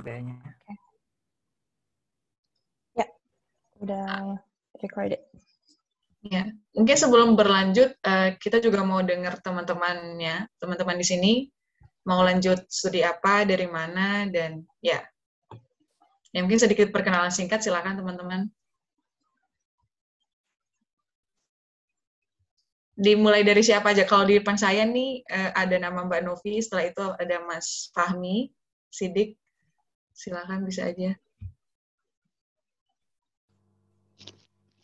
kayaknya. Okay. Ya, udah recorded. Ya, mungkin sebelum berlanjut uh, kita juga mau dengar teman-temannya, teman-teman di sini mau lanjut studi apa, dari mana, dan ya. Ya mungkin sedikit perkenalan singkat, silakan teman-teman. Dimulai dari siapa aja? Kalau di depan saya nih eh, ada nama Mbak Novi, setelah itu ada Mas Fahmi, Sidik, Silakan bisa aja.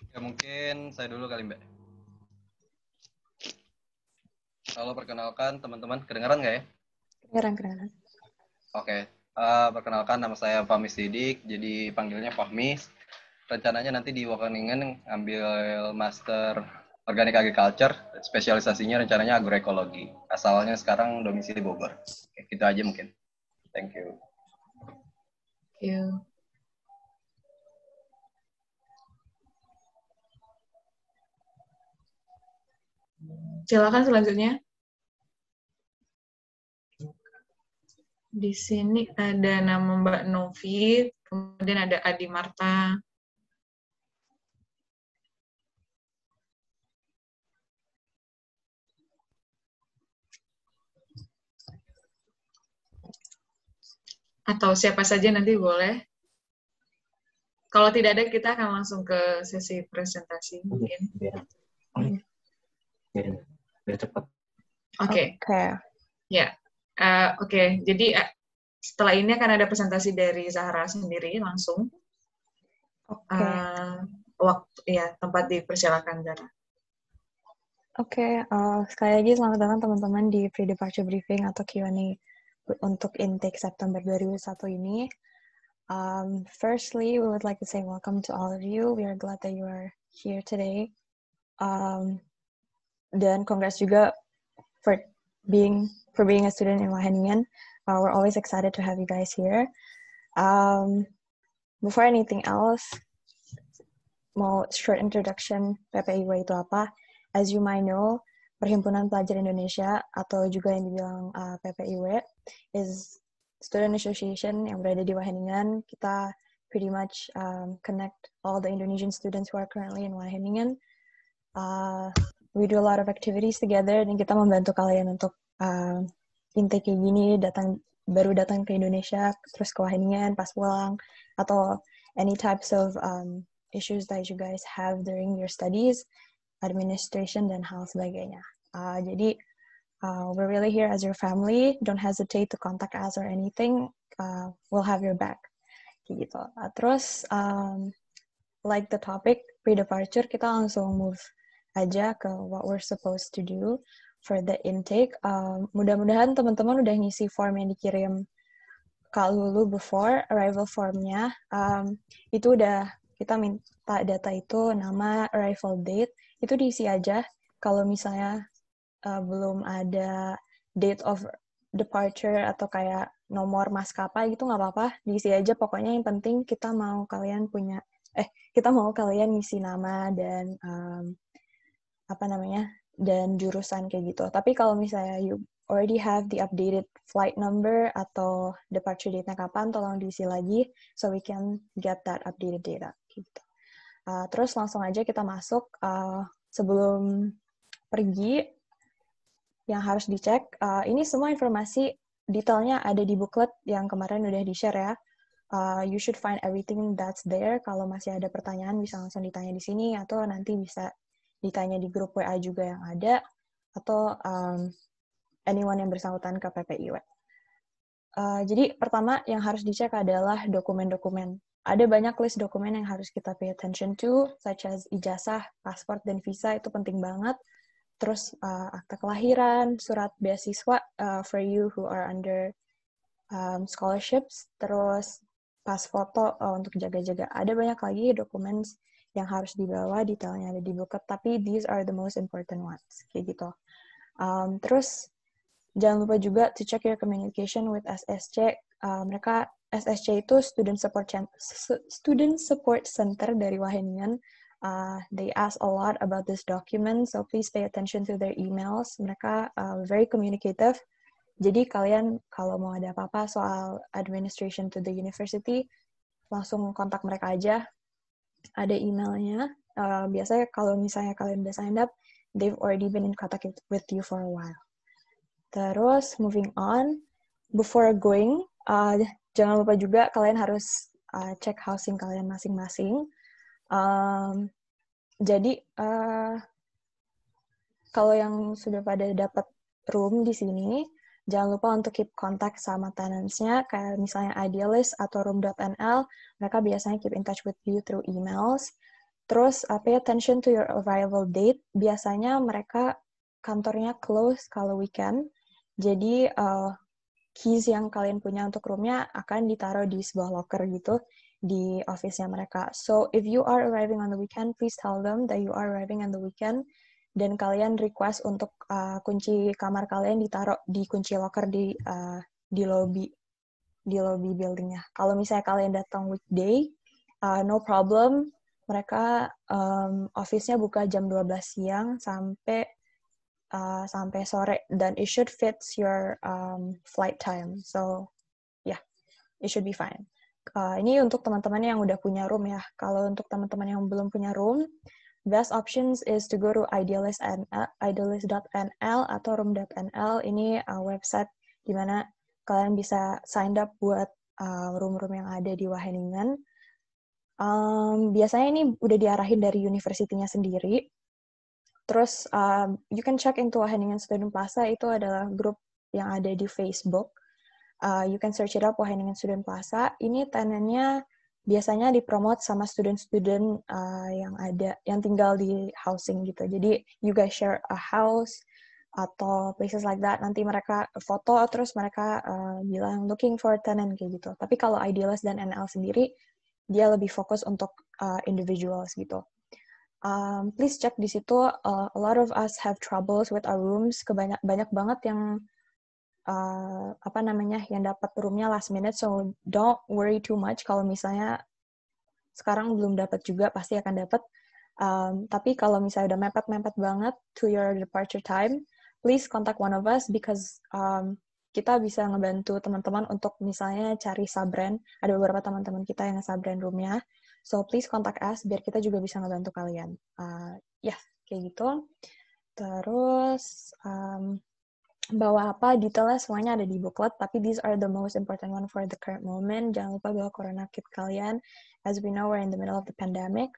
Ya mungkin saya dulu kali Mbak. Kalau perkenalkan teman-teman, kedengaran nggak ya? Kedengaran, kedengaran. Oke, okay. uh, eh, perkenalkan nama saya Fahmi Sidik, jadi panggilnya Fahmi. Rencananya nanti di Wakeningen ambil master Organic Agriculture, spesialisasinya rencananya agroekologi. Asalnya sekarang domisili Bogor. Oke, gitu aja mungkin. Thank you you. Silakan selanjutnya. Di sini ada nama Mbak Novi, kemudian ada Adi Marta, atau siapa saja nanti boleh. Kalau tidak ada, kita akan langsung ke sesi presentasi mungkin. Biar, Oke. Ya. Iya. ya eh, oke, jadi uh, setelah ini akan ada presentasi dari Zahra sendiri langsung. Okay. Uh, eh, waktu ya tempat dipersilakan Zahra. Oke, okay, uh, sekali lagi selamat datang teman-teman di pre-departure briefing atau Q&A untuk intake September 2001 ini. Um, firstly, we would like to say welcome to all of you. We are glad that you are here today. Um, dan congrats juga for being for being a student in Wahenian. Uh, we're always excited to have you guys here. Um, before anything else, mau short introduction PPIW itu apa? As you might know, Perhimpunan Pelajar Indonesia atau juga yang dibilang uh, PPIW is student association yang berada di Wageningen. Kita pretty much um, connect all the Indonesian students who are currently in Wageningen. Uh, we do a lot of activities together dan kita membantu kalian untuk uh, intake kayak gini, datang baru datang ke Indonesia, terus ke Wageningen, pas pulang, atau any types of um, issues that you guys have during your studies administration dan hal sebagainya. Uh, jadi uh, we're really here as your family. Don't hesitate to contact us or anything. Uh, we'll have your back. gitu. Uh, terus um, like the topic pre-departure, kita langsung move aja ke what we're supposed to do for the intake. Um, mudah-mudahan teman-teman udah ngisi form yang dikirim Kak Lulu before arrival formnya. Um, itu udah kita minta data itu nama arrival date, itu diisi aja kalau misalnya uh, belum ada date of departure atau kayak nomor maskapai gitu nggak apa-apa diisi aja pokoknya yang penting kita mau kalian punya eh kita mau kalian ngisi nama dan um, apa namanya dan jurusan kayak gitu tapi kalau misalnya you already have the updated flight number atau departure date-nya kapan tolong diisi lagi so we can get that updated data gitu Uh, terus langsung aja kita masuk uh, sebelum pergi yang harus dicek. Uh, ini semua informasi detailnya ada di booklet yang kemarin udah di-share ya. Uh, you should find everything that's there. Kalau masih ada pertanyaan bisa langsung ditanya di sini atau nanti bisa ditanya di grup WA juga yang ada atau um, anyone yang bersangkutan ke PPIW. Uh, jadi pertama yang harus dicek adalah dokumen-dokumen ada banyak list dokumen yang harus kita pay attention to, such as ijazah, paspor, dan visa itu penting banget. Terus uh, akta kelahiran, surat beasiswa uh, for you who are under um, scholarships, terus pas foto uh, untuk jaga-jaga. Ada banyak lagi dokumen yang harus dibawa, detailnya ada di buket. tapi these are the most important ones, kayak gitu. Um, terus jangan lupa juga to check your communication with SSC. Uh, mereka SSC itu Student Support Center, Student Support Center dari Wahenian. Uh, they ask a lot about this document, so please pay attention to their emails. Mereka uh, very communicative. Jadi kalian kalau mau ada apa-apa soal administration to the university, langsung kontak mereka aja. Ada emailnya. Uh, biasanya kalau misalnya kalian udah signed up, they've already been in contact with you for a while. Terus moving on, before going, Uh, jangan lupa juga kalian harus uh, cek housing kalian masing-masing. Um, jadi uh, kalau yang sudah pada dapat room di sini, jangan lupa untuk keep contact sama tenants-nya, kayak misalnya Idealist atau Room.nl, mereka biasanya keep in touch with you through emails. Terus, uh, pay attention to your arrival date. Biasanya mereka kantornya close kalau weekend, jadi uh, keys yang kalian punya untuk roomnya akan ditaruh di sebuah locker gitu di office-nya mereka. So, if you are arriving on the weekend, please tell them that you are arriving on the weekend dan kalian request untuk uh, kunci kamar kalian ditaruh di kunci locker di uh, di lobby di lobby buildingnya. Kalau misalnya kalian datang weekday, uh, no problem. Mereka um, office-nya buka jam 12 siang sampai Uh, sampai sore dan it should fit your um, flight time. So yeah, it should be fine. Uh, ini untuk teman-teman yang udah punya room ya. Kalau untuk teman-teman yang belum punya room, best options is to go to idealist.nl idealist.nl atau room.nl. Ini uh, website di mana kalian bisa sign up buat uh, room-room uh, yang ada di Wageningen. Um, biasanya ini udah diarahin dari universitinya sendiri. Terus um, you can check into Wageningen Student Plaza itu adalah grup yang ada di Facebook. Uh, you can search it up Wageningen Student Plaza. Ini tenennya biasanya dipromot sama student-student uh, yang ada yang tinggal di housing gitu. Jadi you guys share a house atau places like that. Nanti mereka foto terus mereka uh, bilang looking for tenant kayak gitu. Tapi kalau idealist dan NL sendiri dia lebih fokus untuk uh, individuals gitu um, please check di situ. Uh, a lot of us have troubles with our rooms. Kebanyak banyak banget yang uh, apa namanya yang dapat roomnya last minute. So don't worry too much. Kalau misalnya sekarang belum dapat juga pasti akan dapat. Um, tapi kalau misalnya udah mepet-mepet banget to your departure time, please contact one of us because um, kita bisa ngebantu teman-teman untuk misalnya cari sabren. Ada beberapa teman-teman kita yang sabren roomnya. So please contact us biar kita juga bisa ngebantu kalian. Uh, ya, yeah, kayak gitu. Terus um, bawa apa detailnya semuanya ada di booklet, tapi these are the most important one for the current moment. Jangan lupa bawa corona kit kalian. As we know, we're in the middle of the pandemic.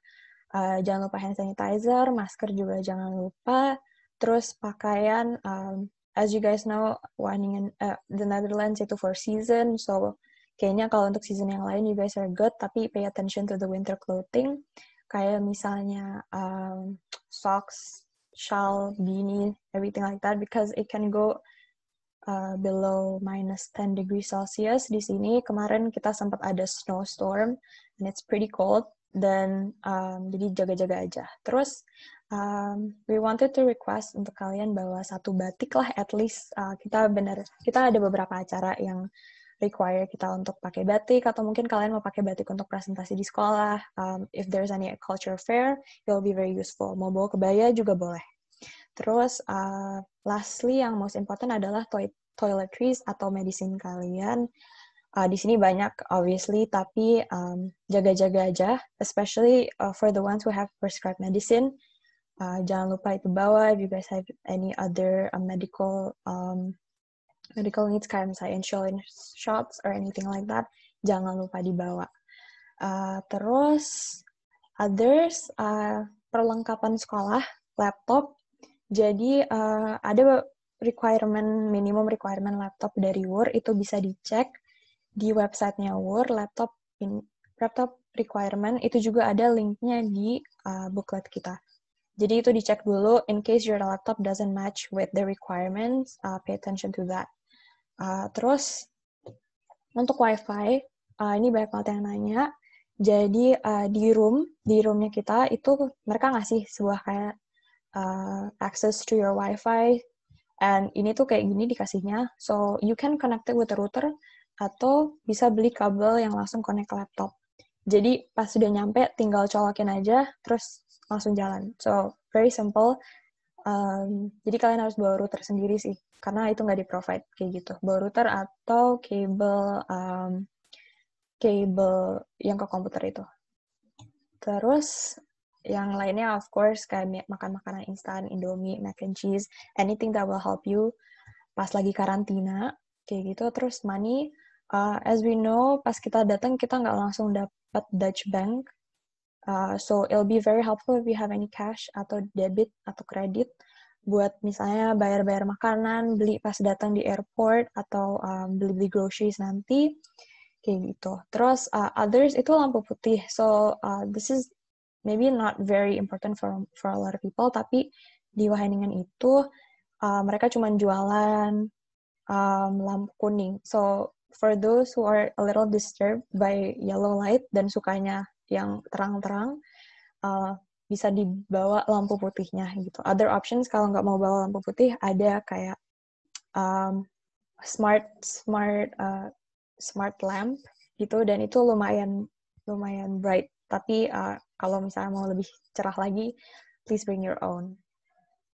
Uh, jangan lupa hand sanitizer, masker juga jangan lupa. Terus pakaian, um, as you guys know, in, uh, the Netherlands itu for season, so kayaknya kalau untuk season yang lain you guys are good tapi pay attention to the winter clothing kayak misalnya um, socks shawl beanie everything like that because it can go uh, below minus 10 degrees Celsius di sini. Kemarin kita sempat ada snowstorm and it's pretty cold. Dan um, jadi jaga-jaga aja. Terus um, we wanted to request untuk kalian bawa satu batik lah at least uh, kita bener kita ada beberapa acara yang require kita untuk pakai batik atau mungkin kalian mau pakai batik untuk presentasi di sekolah. Um, if there's any culture fair, it will be very useful. Mau bawa kebaya juga boleh. Terus uh, lastly yang most important adalah to toiletries atau medicine kalian. Uh, di sini banyak obviously tapi um, jaga-jaga um, aja especially uh, for the ones who have prescribed medicine. Uh, jangan lupa itu bawa if you guys have any other uh, medical um, medical needs kayak misalnya insurance shots or anything like that, jangan lupa dibawa. Uh, terus others uh, perlengkapan sekolah, laptop. Jadi uh, ada requirement minimum requirement laptop dari WUR itu bisa dicek di websitenya WUR laptop in, laptop requirement itu juga ada linknya di uh, booklet kita. Jadi itu dicek dulu in case your laptop doesn't match with the requirements, uh, pay attention to that. Uh, terus untuk WiFi, uh, ini banyak banget yang nanya. Jadi uh, di room, di roomnya kita itu mereka ngasih sebuah kayak uh, access to your WiFi. And ini tuh kayak gini dikasihnya. So you can connect it with a router atau bisa beli kabel yang langsung connect ke laptop. Jadi pas sudah nyampe tinggal colokin aja terus langsung jalan. So very simple Um, jadi kalian harus bawa router sendiri sih, karena itu nggak di-provide kayak gitu. Bawa router atau kabel um, kabel yang ke komputer itu. Terus yang lainnya of course kayak makan makanan instan, Indomie, mac and cheese, anything that will help you pas lagi karantina kayak gitu. Terus money, uh, as we know pas kita datang kita nggak langsung dapat Dutch Bank Uh, so it'll be very helpful if you have any cash atau debit atau kredit buat misalnya bayar-bayar makanan, beli pas datang di airport atau um, beli-beli groceries nanti kayak gitu. Terus uh, others itu lampu putih. So uh, this is maybe not very important for for a lot of people tapi di Wageningen itu uh, mereka cuma jualan um, lampu kuning. So for those who are a little disturbed by yellow light dan sukanya yang terang-terang uh, bisa dibawa lampu putihnya gitu. Other options kalau nggak mau bawa lampu putih ada kayak um, smart smart uh, smart lamp gitu dan itu lumayan lumayan bright. Tapi uh, kalau misalnya mau lebih cerah lagi, please bring your own.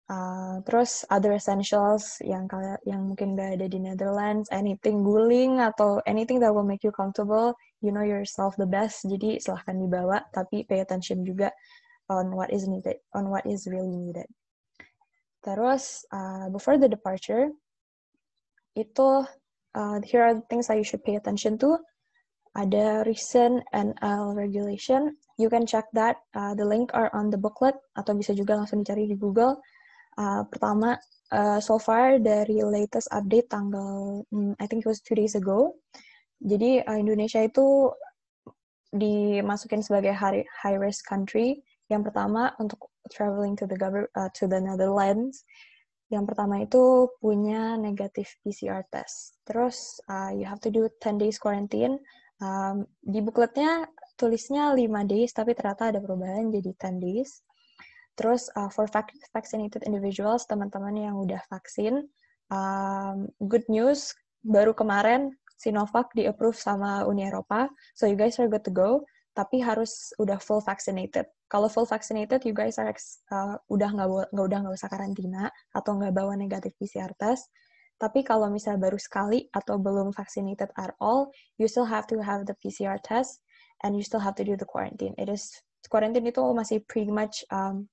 Uh, terus other essentials yang kalian yang mungkin gak ada di Netherlands, anything guling atau anything that will make you comfortable, you know yourself the best. Jadi silahkan dibawa, tapi pay attention juga on what is needed, on what is really needed. Terus uh, before the departure, itu uh, here are the things that you should pay attention to. Ada recent NL regulation, you can check that. Uh, the link are on the booklet atau bisa juga langsung dicari di Google Uh, pertama, uh, so far dari latest update tanggal, um, I think it was two days ago. Jadi uh, Indonesia itu dimasukin sebagai high, high risk country. Yang pertama untuk traveling to the uh, to the Netherlands. Yang pertama itu punya negatif PCR test. Terus uh, you have to do 10 days quarantine. Um, di bukletnya tulisnya 5 days, tapi ternyata ada perubahan jadi 10 days. Terus uh, for vaccinated individuals, teman-teman yang udah vaksin, um, good news, baru kemarin Sinovac di-approve sama Uni Eropa, so you guys are good to go, tapi harus udah full vaccinated. Kalau full vaccinated, you guys are uh, udah nggak nggak udah nggak usah karantina atau nggak bawa negatif PCR test. Tapi kalau misalnya baru sekali atau belum vaccinated at all, you still have to have the PCR test and you still have to do the quarantine. It is quarantine itu masih pretty much um,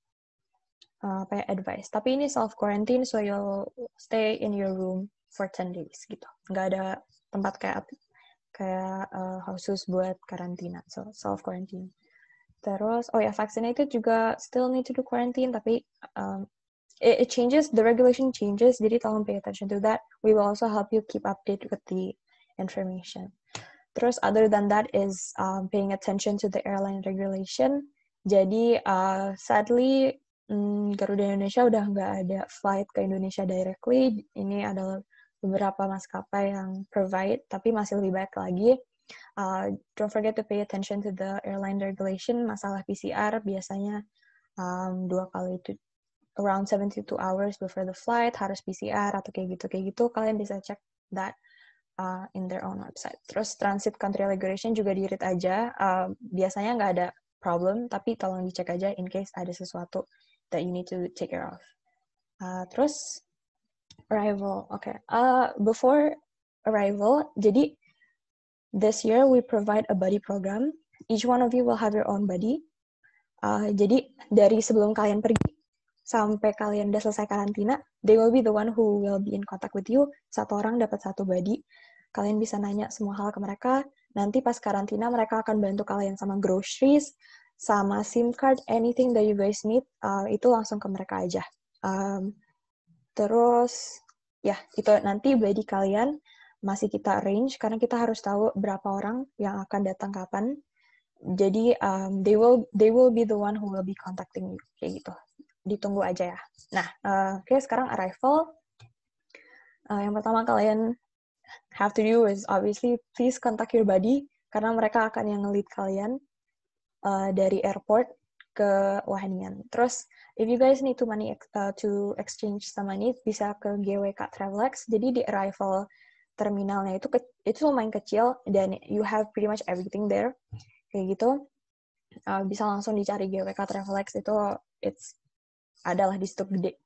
Uh, apa ya, advice. Tapi ini self quarantine, so you'll stay in your room for 10 days gitu. Nggak ada tempat kayak kayak uh, khusus buat karantina, so self quarantine. Terus, oh ya, vaccinated juga still need to do quarantine, tapi um, it, it changes, the regulation changes, jadi tolong pay attention to that. We will also help you keep update with the information. Terus, other than that is um, paying attention to the airline regulation. Jadi, uh, sadly, hmm, Garuda Indonesia udah nggak ada flight ke Indonesia directly. Ini adalah beberapa maskapai yang provide, tapi masih lebih baik lagi. Uh, don't forget to pay attention to the airline regulation. Masalah PCR biasanya um, dua kali itu around 72 hours before the flight harus PCR atau kayak gitu kayak gitu. Kalian bisa cek that uh, in their own website. Terus transit country regulation juga di aja. Uh, biasanya nggak ada problem, tapi tolong dicek aja in case ada sesuatu that you need to take care of. Uh, terus arrival, okay. Uh, before arrival, jadi this year we provide a buddy program. Each one of you will have your own buddy. Uh, jadi dari sebelum kalian pergi sampai kalian udah selesai karantina, they will be the one who will be in contact with you. Satu orang dapat satu buddy. Kalian bisa nanya semua hal ke mereka. Nanti pas karantina mereka akan bantu kalian sama groceries, sama SIM card, anything that you guys need, uh, itu langsung ke mereka aja. Um, terus, ya, itu nanti body kalian masih kita arrange karena kita harus tahu berapa orang yang akan datang kapan. Jadi, um, they will they will be the one who will be contacting you, kayak gitu. Ditunggu aja ya. Nah, uh, oke, okay, sekarang arrival. Uh, yang pertama kalian have to do is obviously please contact your buddy karena mereka akan yang lead kalian Eh, dari airport ke Wahanian. Terus if you guys need to money uh, to exchange some money bisa ke GWK Travelex. Jadi di arrival terminalnya itu itu lumayan kecil dan you have pretty much everything there kayak gitu. Uh, bisa langsung dicari GWK Travelex itu it's adalah di situ gede.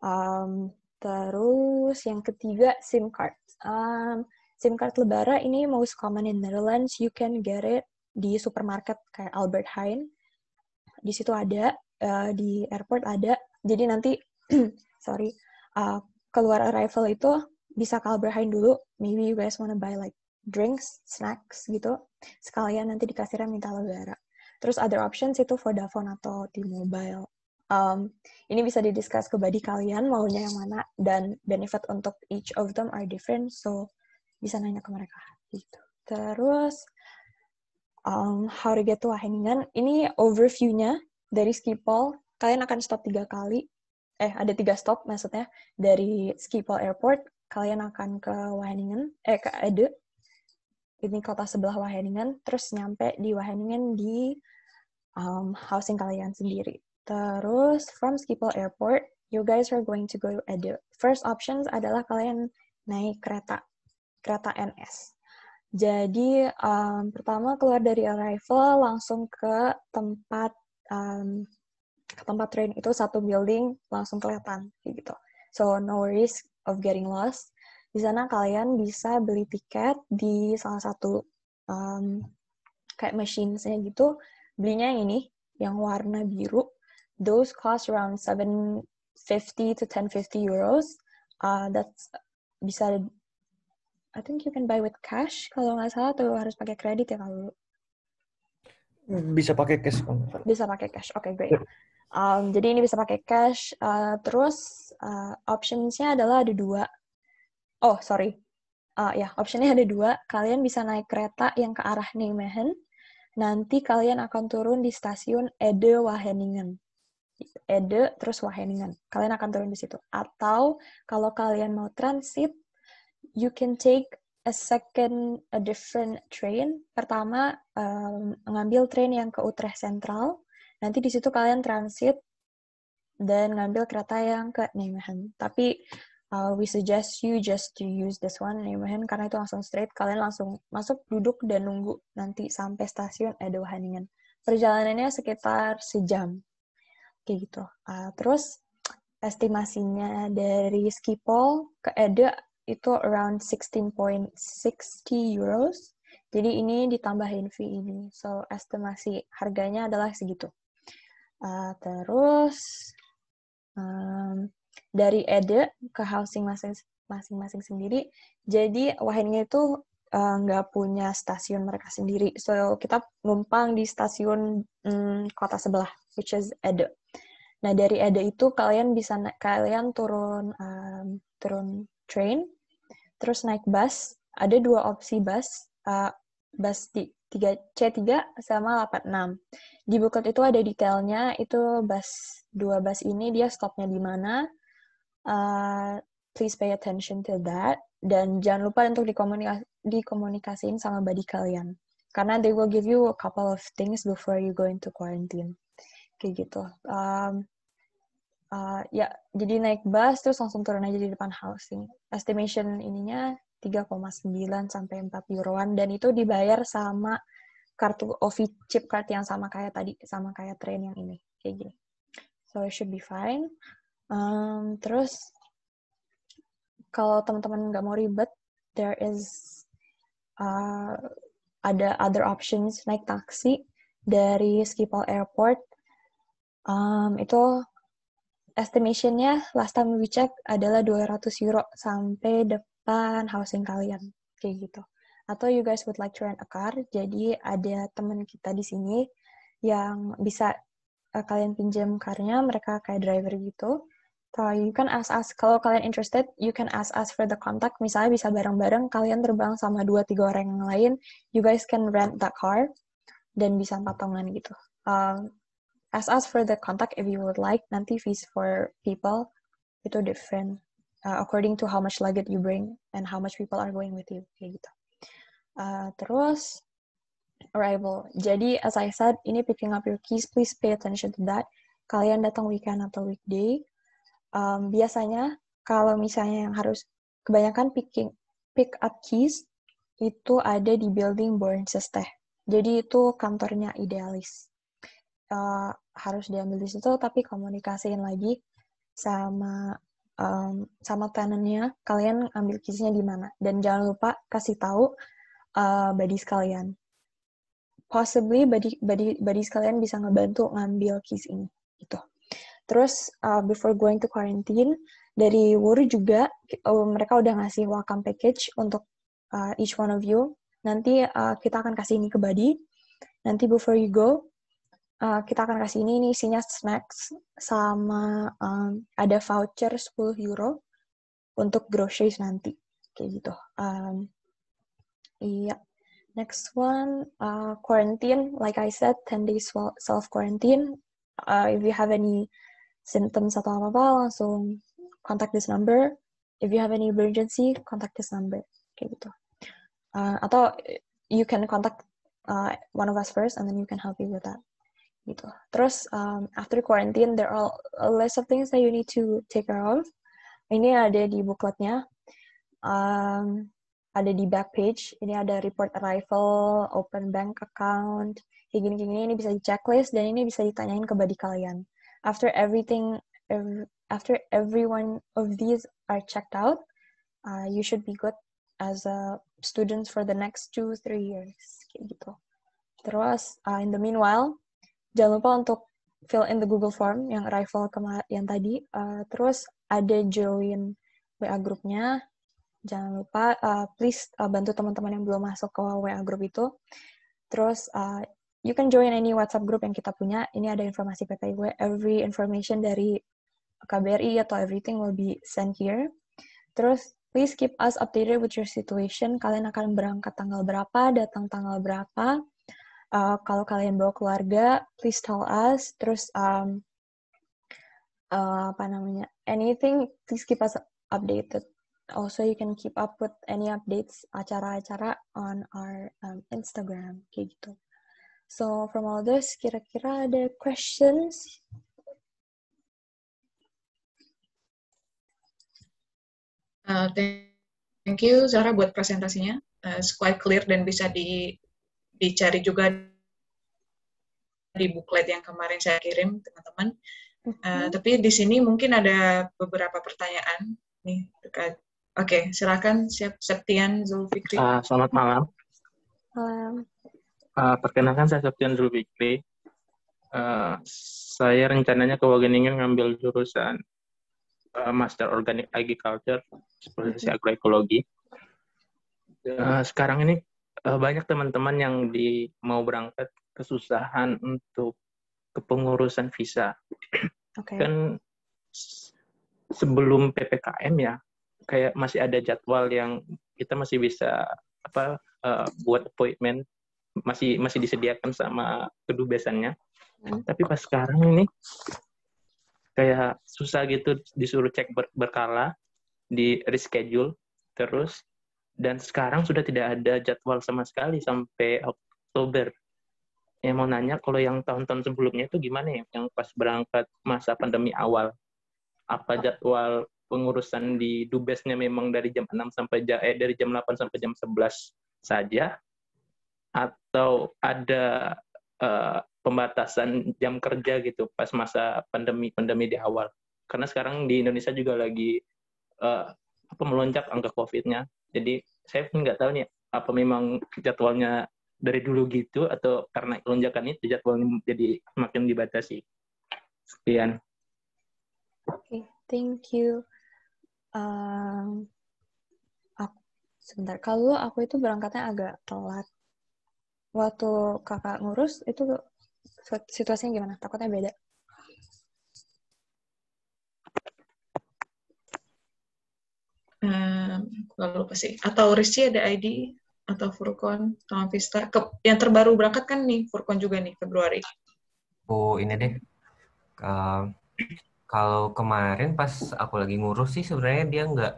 Um, terus yang ketiga SIM card. Um, SIM card lebaran ini most common in Netherlands. You can get it di supermarket kayak Albert Heijn. Di situ ada, uh, di airport ada. Jadi nanti, sorry, uh, keluar arrival itu bisa ke Albert Heijn dulu. Maybe you guys wanna buy like drinks, snacks gitu. Sekalian nanti di kasirnya minta Legara. Terus other options itu Vodafone atau T-Mobile. Um, ini bisa didiskus ke body kalian maunya yang mana dan benefit untuk each of them are different so bisa nanya ke mereka gitu. Terus um, How to Get to Wahiningan. Ini overview-nya dari Skipol. Kalian akan stop tiga kali. Eh, ada tiga stop maksudnya. Dari Skipol Airport, kalian akan ke Wageningen, eh ke Ede. Ini kota sebelah Wageningen. Terus nyampe di Wageningen di um, housing kalian sendiri. Terus, from Schiphol Airport, you guys are going to go to Ede. First options adalah kalian naik kereta, kereta NS. Jadi um, pertama keluar dari arrival langsung ke tempat um, ke tempat train itu satu building langsung kelihatan gitu. So no risk of getting lost. Di sana kalian bisa beli tiket di salah satu um, kayak machine gitu. Belinya yang ini, yang warna biru. Those cost around 750 to 1050 euros. Uh, that's bisa I think you can buy with cash kalau nggak salah tuh harus pakai kredit ya kalau bisa pakai cash kan bisa pakai cash oke okay, great um, jadi ini bisa pakai cash uh, terus uh, optionsnya adalah ada dua oh sorry uh, ya yeah, optionnya ada dua kalian bisa naik kereta yang ke arah Nijmegen nanti kalian akan turun di stasiun Ede Waheningen Ede terus Waheningen kalian akan turun di situ atau kalau kalian mau transit you can take a second a different train. Pertama um, ngambil train yang ke Utrecht Central. Nanti di situ kalian transit dan ngambil kereta yang ke Nijmegen. Tapi uh, we suggest you just to use this one Nijmegen karena itu langsung straight. Kalian langsung masuk duduk dan nunggu nanti sampai stasiun Edo Haningen. Perjalanannya sekitar sejam. Kayak gitu. Uh, terus estimasinya dari Skipol ke Edo itu around 16.60 euros. Jadi ini ditambahin fee ini. So, estimasi harganya adalah segitu. Uh, terus, um, dari EDE ke housing masing-masing sendiri, jadi wahinnya itu eh, nggak uh, punya stasiun mereka sendiri. So, kita numpang di stasiun um, kota sebelah, which is ada. Nah, dari ada itu kalian bisa kalian turun um, turun train, terus naik bus. Ada dua opsi bus, uh, bus di 3, C3 sama 86. Di booklet itu ada detailnya, itu bus dua bus ini dia stopnya di mana. Uh, please pay attention to that. Dan jangan lupa untuk dikomunikasi, dikomunikasiin sama body kalian. Karena they will give you a couple of things before you go into quarantine. Kayak gitu. Um, uh, ya jadi naik bus terus langsung turun aja di depan housing. Estimation ininya 3,9 sampai 4 euroan dan itu dibayar sama kartu Ovi chip card yang sama kayak tadi sama kayak train yang ini kayak gini. So it should be fine. Um, terus kalau teman-teman nggak mau ribet, there is uh, ada other options naik taksi dari Schiphol Airport. Um, itu estimationnya last time we check adalah 200 euro sampai depan housing kalian kayak gitu atau you guys would like to rent a car jadi ada teman kita di sini yang bisa uh, kalian pinjam karnya mereka kayak driver gitu so you can ask us kalau kalian interested you can ask us for the contact misalnya bisa bareng-bareng kalian terbang sama dua tiga orang yang lain you guys can rent that car dan bisa patungan gitu um, ask us for the contact if you would like. Nanti fees for people itu different uh, according to how much luggage you bring and how much people are going with you kayak gitu. Uh, terus arrival. Jadi as I said, ini picking up your keys. Please pay attention to that. Kalian datang weekend atau weekday. Um, biasanya kalau misalnya yang harus kebanyakan picking pick up keys itu ada di building Born Sesteh. Jadi itu kantornya idealis. Uh, harus diambil di situ tapi komunikasiin lagi sama um, sama tenannya kalian ambil kisinya di mana dan jangan lupa kasih tahu uh, eh, sekalian kalian possibly body body body kalian bisa ngebantu ngambil kis ini itu terus uh, before going to quarantine dari Wuri juga uh, mereka udah ngasih welcome package untuk uh, each one of you nanti uh, kita akan kasih ini ke buddy nanti before you go uh, kita akan kasih ini, ini isinya snacks sama um, ada voucher 10 euro untuk groceries nanti kayak gitu. Um, iya. Next one, uh, quarantine. Like I said, 10 days self quarantine. Uh, if you have any symptoms atau apa apa, langsung contact this number. If you have any emergency, contact this number. Kayak gitu. Uh, atau you can contact uh, one of us first, and then you can help you with that gitu. Terus um, after quarantine there are a list of things that you need to take care of. Ini ada di bookletnya. Um, ada di back page. Ini ada report arrival, open bank account, kayak gini-gini. Ini bisa di checklist dan ini bisa ditanyain ke body kalian. After everything, every, after every one of these are checked out, uh, you should be good as a students for the next two three years kayak gitu. Terus uh, in the meanwhile jangan lupa untuk fill in the Google Form yang arrival yang tadi. Uh, terus ada join WA grupnya. Jangan lupa, uh, please uh, bantu teman-teman yang belum masuk ke WA grup itu. Terus, uh, you can join any WhatsApp group yang kita punya. Ini ada informasi PPIW gue. Every information dari KBRI atau everything will be sent here. Terus, please keep us updated with your situation. Kalian akan berangkat tanggal berapa, datang tanggal berapa, uh, kalau kalian bawa keluarga please tell us terus um, uh, apa namanya anything please keep us updated also you can keep up with any updates acara-acara on our um, Instagram kayak gitu so from all this kira-kira ada questions Uh, thank you Zara buat presentasinya. Uh, it's quite clear dan bisa di dicari juga di buklet yang kemarin saya kirim teman-teman. Uh, eh, -huh. tapi di sini mungkin ada beberapa pertanyaan nih Oke, okay, silakan siap Septian Zulfikri. Uh, selamat malam. Halo. Uh, ah, perkenalkan saya Septian Zulfikri. Uh, saya rencananya ke Wageningen ngambil jurusan uh, Master Organic Agriculture, spesialisasi agroekologi. Uh, sekarang ini uh, banyak teman-teman yang di mau berangkat kesusahan untuk kepengurusan visa. Okay. Kan sebelum ppkm ya kayak masih ada jadwal yang kita masih bisa apa uh, buat appointment masih masih disediakan sama kedubesannya. Hmm. Tapi pas sekarang ini kayak susah gitu disuruh cek ber berkala di reschedule terus dan sekarang sudah tidak ada jadwal sama sekali sampai Oktober. Ya mau nanya kalau yang tahun-tahun sebelumnya itu gimana ya? Yang pas berangkat masa pandemi awal. Apa jadwal pengurusan di Dubesnya memang dari jam 6 sampai jam, eh, dari jam 8 sampai jam 11 saja? Atau ada uh, pembatasan jam kerja gitu pas masa pandemi-pandemi di awal? Karena sekarang di Indonesia juga lagi uh, melonjak angka COVID-nya jadi saya pun nggak tahu nih apa memang jadwalnya dari dulu gitu atau karena lonjakan itu jadwalnya jadi makin dibatasi. Sekian. Oke, okay, thank you. Um, ehm, aku, sebentar, kalau aku itu berangkatnya agak telat. Waktu kakak ngurus itu situasinya gimana? Takutnya beda. lalu lupa sih atau Rizky ada ID atau Furkon atau Vista ke, yang terbaru berangkat kan nih Furkon juga nih Februari oh ini deh uh, kalau kemarin pas aku lagi ngurus sih sebenarnya dia nggak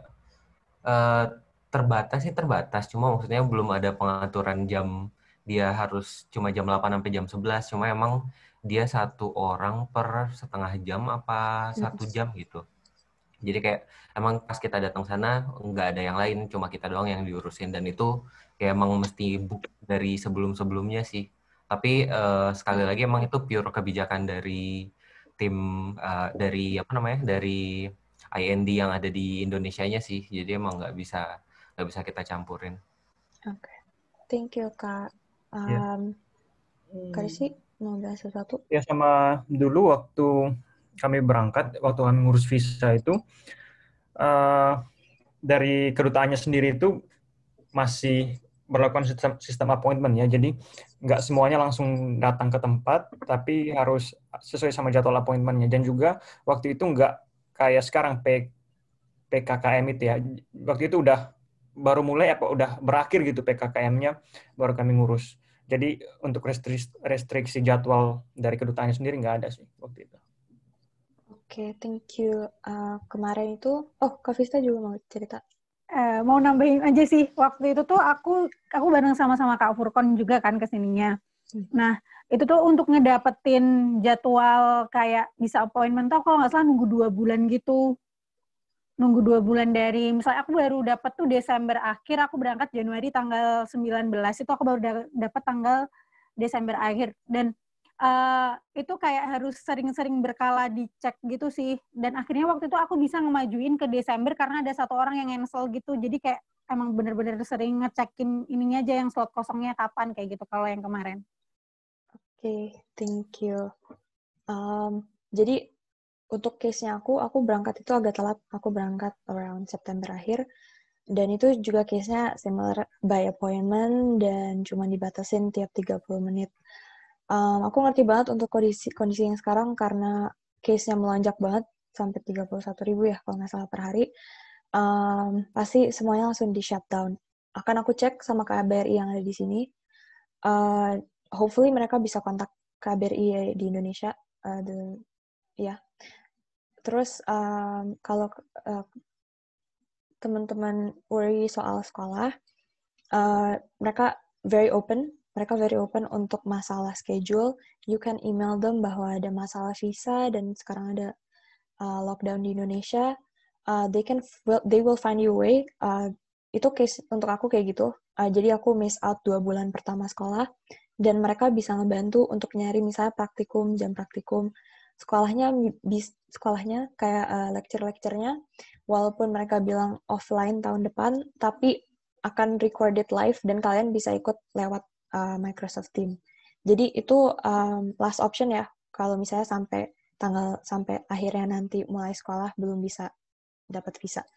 uh, terbatas sih terbatas cuma maksudnya belum ada pengaturan jam dia harus cuma jam 8 sampai jam 11 cuma emang dia satu orang per setengah jam apa satu jam gitu jadi kayak emang pas kita datang sana nggak ada yang lain, cuma kita doang yang diurusin dan itu kayak emang mesti book dari sebelum-sebelumnya sih. Tapi uh, sekali lagi emang itu pure kebijakan dari tim uh, dari apa namanya dari IND yang ada di Indonesia-nya sih. Jadi emang nggak bisa nggak bisa kita campurin. Oke, okay. thank you kak. Um, ya. yeah. Karisi mau bahas sesuatu? Ya sama dulu waktu kami berangkat waktu kami ngurus visa itu uh, dari kedutaannya sendiri itu masih berlakukan sistem, sistem appointment ya. Jadi nggak semuanya langsung datang ke tempat, tapi harus sesuai sama jadwal appointmentnya. Dan juga waktu itu nggak kayak sekarang P, PKKM itu ya. Waktu itu udah baru mulai apa udah berakhir gitu PKKM-nya baru kami ngurus. Jadi untuk restriksi, restriksi jadwal dari kedutaannya sendiri nggak ada sih waktu itu. Oke, okay, thank you. Uh, kemarin itu, oh, Kak Vista juga mau cerita. Uh, mau nambahin aja sih, waktu itu tuh aku aku bareng sama-sama Kak Furkon juga kan kesininya. Hmm. Nah, itu tuh untuk ngedapetin jadwal kayak bisa appointment tuh kalau nggak salah nunggu dua bulan gitu. Nunggu dua bulan dari, misalnya aku baru dapet tuh Desember akhir, aku berangkat Januari tanggal 19, itu aku baru dapet tanggal Desember akhir. Dan Eh, itu kayak harus sering-sering berkala dicek gitu sih. Dan akhirnya waktu itu aku bisa ngemajuin ke Desember karena ada satu orang yang cancel gitu. Jadi kayak emang bener-bener sering ngecekin ininya aja yang slot kosongnya kapan kayak gitu kalau yang kemarin. Oke, okay, thank you. Um, jadi untuk case-nya aku, aku berangkat itu agak telat. Aku berangkat around September akhir. Dan itu juga case-nya similar by appointment dan cuma dibatasin tiap 30 menit um, aku ngerti banget untuk kondisi kondisi yang sekarang karena case-nya melonjak banget sampai 31 ribu ya kalau nggak salah per hari. Um, pasti semuanya langsung di shutdown. Akan aku cek sama KBRI yang ada di sini. Uh, hopefully mereka bisa kontak KBRI di Indonesia. Uh, the, ya. Yeah. Terus um, kalau uh, teman-teman worry soal sekolah, uh, mereka very open mereka very open untuk masalah schedule. You can email them bahwa ada masalah visa dan sekarang ada uh, lockdown di Indonesia. Uh, they can well, they will find you a way. Uh, itu case untuk aku kayak gitu. Uh, jadi aku miss out dua bulan pertama sekolah dan mereka bisa ngebantu untuk nyari misalnya praktikum jam praktikum sekolahnya bis, sekolahnya kayak uh, lecture-lecturenya walaupun mereka bilang offline tahun depan tapi akan recorded live dan kalian bisa ikut lewat Eh, Microsoft Team. Jadi itu um, last option ya kalau misalnya sampai tanggal sampai akhirnya nanti mulai sekolah belum bisa dapat visa.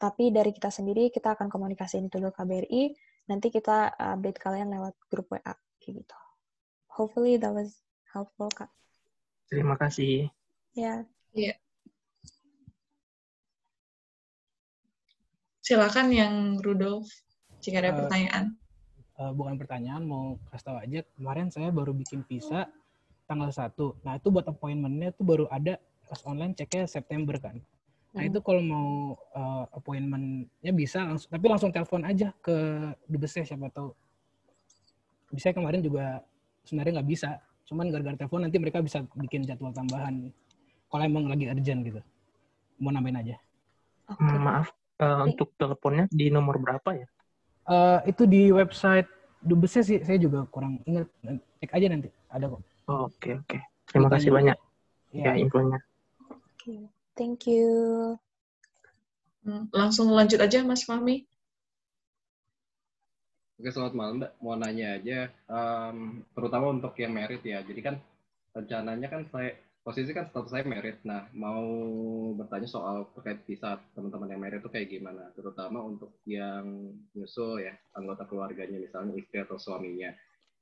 Tapi dari kita sendiri kita akan komunikasiin ini dulu ke KBRI, nanti kita update kalian lewat grup WA kayak gitu. Hopefully that was helpful, Kak. Terima kasih. Ya. Yeah. Yeah. Silakan yang Rudolf jika ada uh, pertanyaan uh, bukan pertanyaan mau kasih tahu aja kemarin saya baru bikin visa tanggal 1. Nah itu buat appointmentnya tuh baru ada pas online ceknya September kan. Nah hmm. itu kalau mau uh, appointmentnya bisa langsung tapi langsung telepon aja ke dubesnya siapa tahu. Bisa kemarin juga sebenarnya nggak bisa, cuman gara-gara telepon nanti mereka bisa bikin jadwal tambahan kalau emang lagi urgent gitu. Mau nambahin aja. Okay. Hmm, maaf uh, untuk teleponnya di nomor berapa ya? uh, itu di website dubesnya sih saya juga kurang ingat cek aja nanti ada kok oh, oke okay, oke okay. terima kasih banyak yeah. ya infonya okay. thank you hmm, langsung lanjut aja mas Fahmi Oke, selamat malam, Mbak. Mau nanya aja, um, terutama untuk yang merit ya. Jadi kan rencananya kan saya posisi kan status saya merit. Nah, mau bertanya soal terkait visa teman-teman yang merit itu kayak gimana? Terutama untuk yang nyusul ya, anggota keluarganya misalnya istri atau suaminya.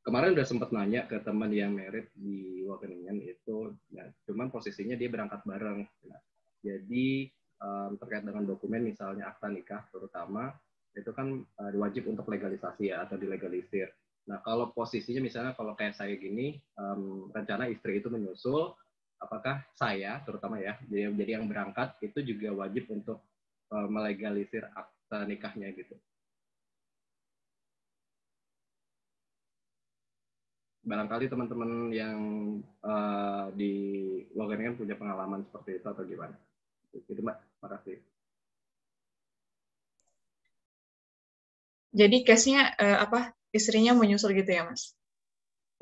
Kemarin udah sempat nanya ke teman yang merit di Wageningen itu, ya, cuman posisinya dia berangkat bareng. Nah, jadi um, terkait dengan dokumen misalnya akta nikah terutama itu kan uh, eh, wajib untuk legalisasi ya atau dilegalisir. Nah, kalau posisinya misalnya kalau kayak saya gini, um, rencana istri itu menyusul, apakah saya terutama ya jadi, jadi yang berangkat itu juga wajib untuk uh, melegalisir akta nikahnya gitu. Barangkali teman-teman yang uh, di kan punya pengalaman seperti itu atau gimana? Gitu Mbak, makasih. Jadi case-nya uh, apa istrinya menyusul gitu ya, Mas?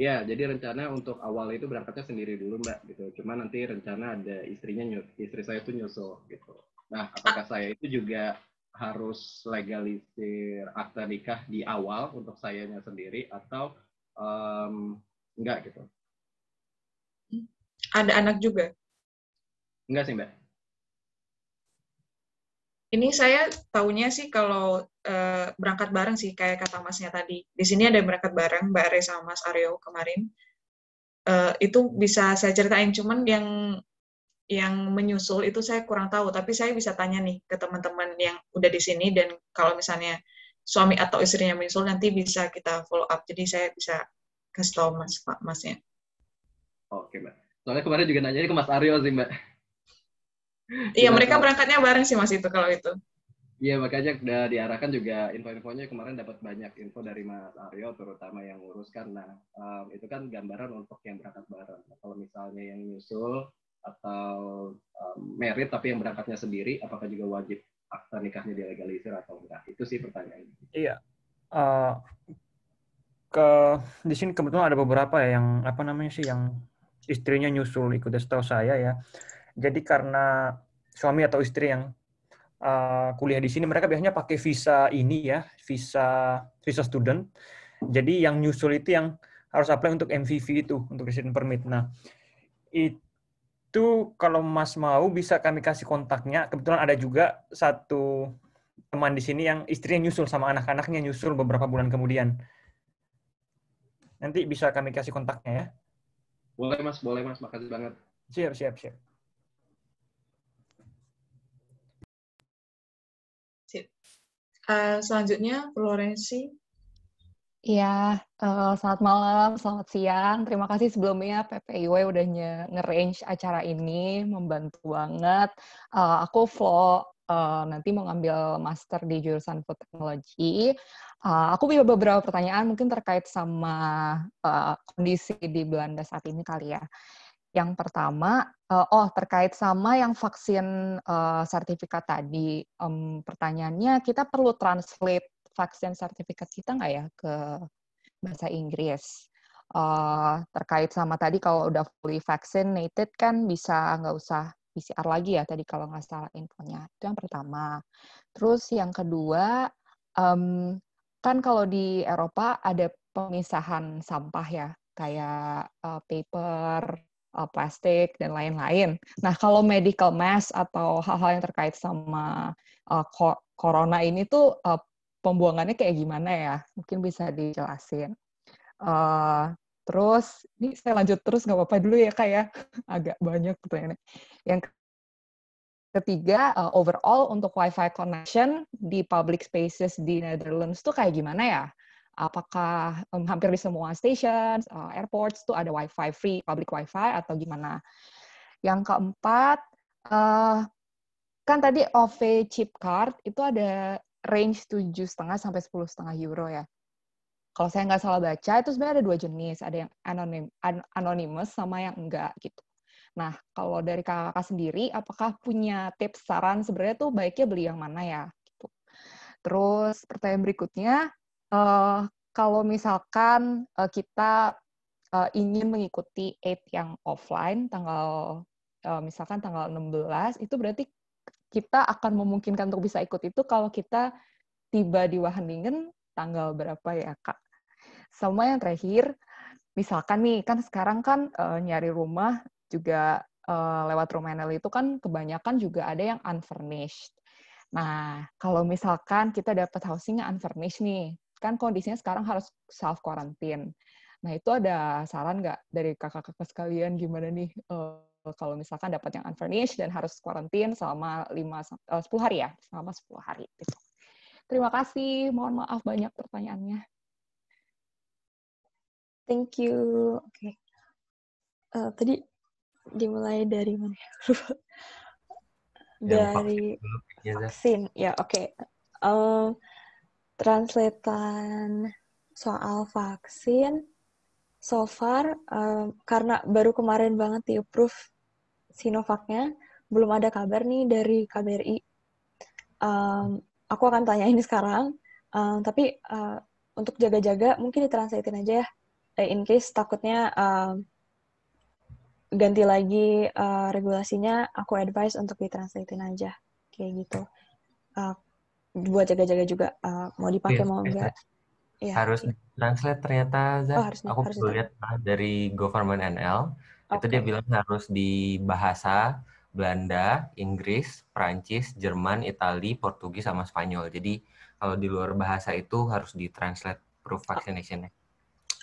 Ya, jadi rencana untuk awal itu berangkatnya sendiri dulu, Mbak. Gitu. Cuma nanti rencana ada istrinya, istri saya itu nyusul gitu. Nah, apakah saya itu juga harus legalisir akta nikah di awal untuk sayanya sendiri atau um, enggak gitu? Ada anak juga? Enggak sih, Mbak ini saya tahunya sih kalau uh, berangkat bareng sih kayak kata masnya tadi. Di sini ada yang berangkat bareng Mbak Are sama Mas Aryo kemarin. Uh, itu bisa saya ceritain cuman yang yang menyusul itu saya kurang tahu tapi saya bisa tanya nih ke teman-teman yang udah di sini dan kalau misalnya suami atau istrinya menyusul nanti bisa kita follow up jadi saya bisa kasih tahu mas pak masnya oke mbak soalnya kemarin juga nanya ke mas Aryo sih mbak Iya, iya, mereka berangkatnya bareng sih Mas itu kalau itu. Iya, makanya udah diarahkan juga info-infonya kemarin dapat banyak info dari Mas Aryo terutama yang ngurus karena um, itu kan gambaran untuk yang berangkat bareng. kalau misalnya yang nyusul atau um, merit tapi yang berangkatnya sendiri apakah juga wajib akta nikahnya dilegalisir atau enggak? Itu sih pertanyaannya. Iya. Uh, ke di sini kebetulan ada beberapa ya yang apa namanya sih yang istrinya nyusul ikut setahu saya ya jadi karena suami atau istri yang uh, kuliah di sini mereka biasanya pakai visa ini ya, visa visa student. Jadi yang nyusul itu yang harus apply untuk MVV itu, untuk resident permit. Nah, itu kalau Mas mau bisa kami kasih kontaknya. Kebetulan ada juga satu teman di sini yang istrinya nyusul sama anak-anaknya nyusul beberapa bulan kemudian. Nanti bisa kami kasih kontaknya ya. Boleh Mas, boleh Mas, makasih banget. Siap, siap, siap. Eh, selanjutnya, Florensi. Iya, uh, selamat malam, selamat siang. Terima kasih sebelumnya PPIW udah nge-range acara ini, membantu banget. Uh, aku Flo, uh, nanti mau ngambil master di jurusan food Uh, aku punya beberapa pertanyaan mungkin terkait sama uh, kondisi di Belanda saat ini kali ya. Yang pertama, uh, oh terkait sama yang vaksin uh, sertifikat tadi, um, pertanyaannya kita perlu translate vaksin sertifikat kita nggak ya ke bahasa Inggris? Uh, terkait sama tadi kalau udah fully vaccinated kan bisa nggak usah PCR lagi ya tadi kalau nggak salah infonya. Itu yang pertama. Terus yang kedua, um, kan kalau di Eropa ada pemisahan sampah ya, kayak uh, paper, uh, plastik dan lain-lain. Nah, kalau medical mask atau hal-hal yang terkait sama uh, corona ini tuh uh, pembuangannya kayak gimana ya? Mungkin bisa dijelasin. Uh, terus, ini saya lanjut terus nggak apa-apa dulu ya kak ya, agak banyak pertanyaannya. Yang ketiga, uh, overall untuk wifi connection di public spaces di Netherlands tuh kayak gimana ya? apakah um, hampir di semua stations, uh, airports itu ada wifi free, public wifi atau gimana. Yang keempat, uh, kan tadi OV chip card itu ada range tujuh setengah sampai sepuluh setengah euro ya. Kalau saya nggak salah baca itu sebenarnya ada dua jenis, ada yang anonim, an anonymous sama yang enggak gitu. Nah, kalau dari kakak sendiri, apakah punya tips saran sebenarnya tuh baiknya beli yang mana ya? Gitu. Terus pertanyaan berikutnya, uh, kalau misalkan uh, kita uh, ingin mengikuti aid yang offline tanggal uh, misalkan tanggal 16 itu berarti kita akan memungkinkan untuk bisa ikut itu kalau kita tiba di Wageningen tanggal berapa ya kak? Sama yang terakhir, misalkan nih kan sekarang kan uh, nyari rumah juga uh, lewat Romanel itu kan kebanyakan juga ada yang unfurnished. Nah, kalau misalkan kita dapat housing yang unfurnished nih, kan kondisinya sekarang harus self quarantine. Nah itu ada saran nggak dari kakak-kakak sekalian gimana nih uh, kalau misalkan dapat yang unfurnished dan harus quarantine selama 5 eh, uh, hari ya, selama sepuluh hari gitu. Terima kasih. Mohon maaf banyak pertanyaannya. Thank you. Oke. Okay. Uh, eh, tadi dimulai dari mana? Ya? dari iya, vaksin. Ya, oke. Okay. Uh, translatean soal vaksin so far um, karena baru kemarin banget di approve sinovac belum ada kabar nih dari KBRI. Um, aku akan tanya ini sekarang, um, tapi uh, untuk jaga-jaga mungkin ditranslatein aja ya. Eh, in case takutnya um, ganti lagi uh, regulasinya, aku advice untuk ditranslatein aja. Kayak gitu. Uh, buat jaga-jaga juga uh, mau dipakai iya, mau enggak. Ya. Harus translate ternyata Zah. Oh, harus, aku harus lihat dari Government NL okay. itu dia bilang harus di bahasa Belanda, Inggris, Prancis, Jerman, Italia, Portugis sama Spanyol. Jadi kalau di luar bahasa itu harus di translate proof vaccinationnya.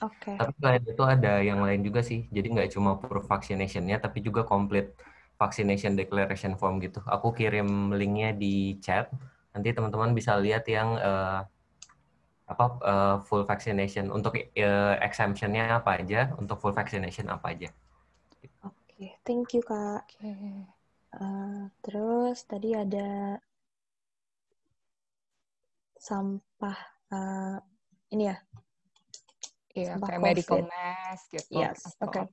Oke. Okay. Tapi selain itu ada yang lain juga sih. Jadi nggak cuma proof vaccinationnya, tapi juga complete vaccination declaration form gitu. Aku kirim linknya di chat Nanti teman-teman bisa lihat yang uh, apa uh, full vaccination untuk uh, exemptionnya apa aja, untuk full vaccination apa aja. Oke, okay, thank you kak. Okay. Uh, terus tadi ada sampah uh, ini ya? Iya, yeah, kayak medical mask gitu. Yes, oke. Okay.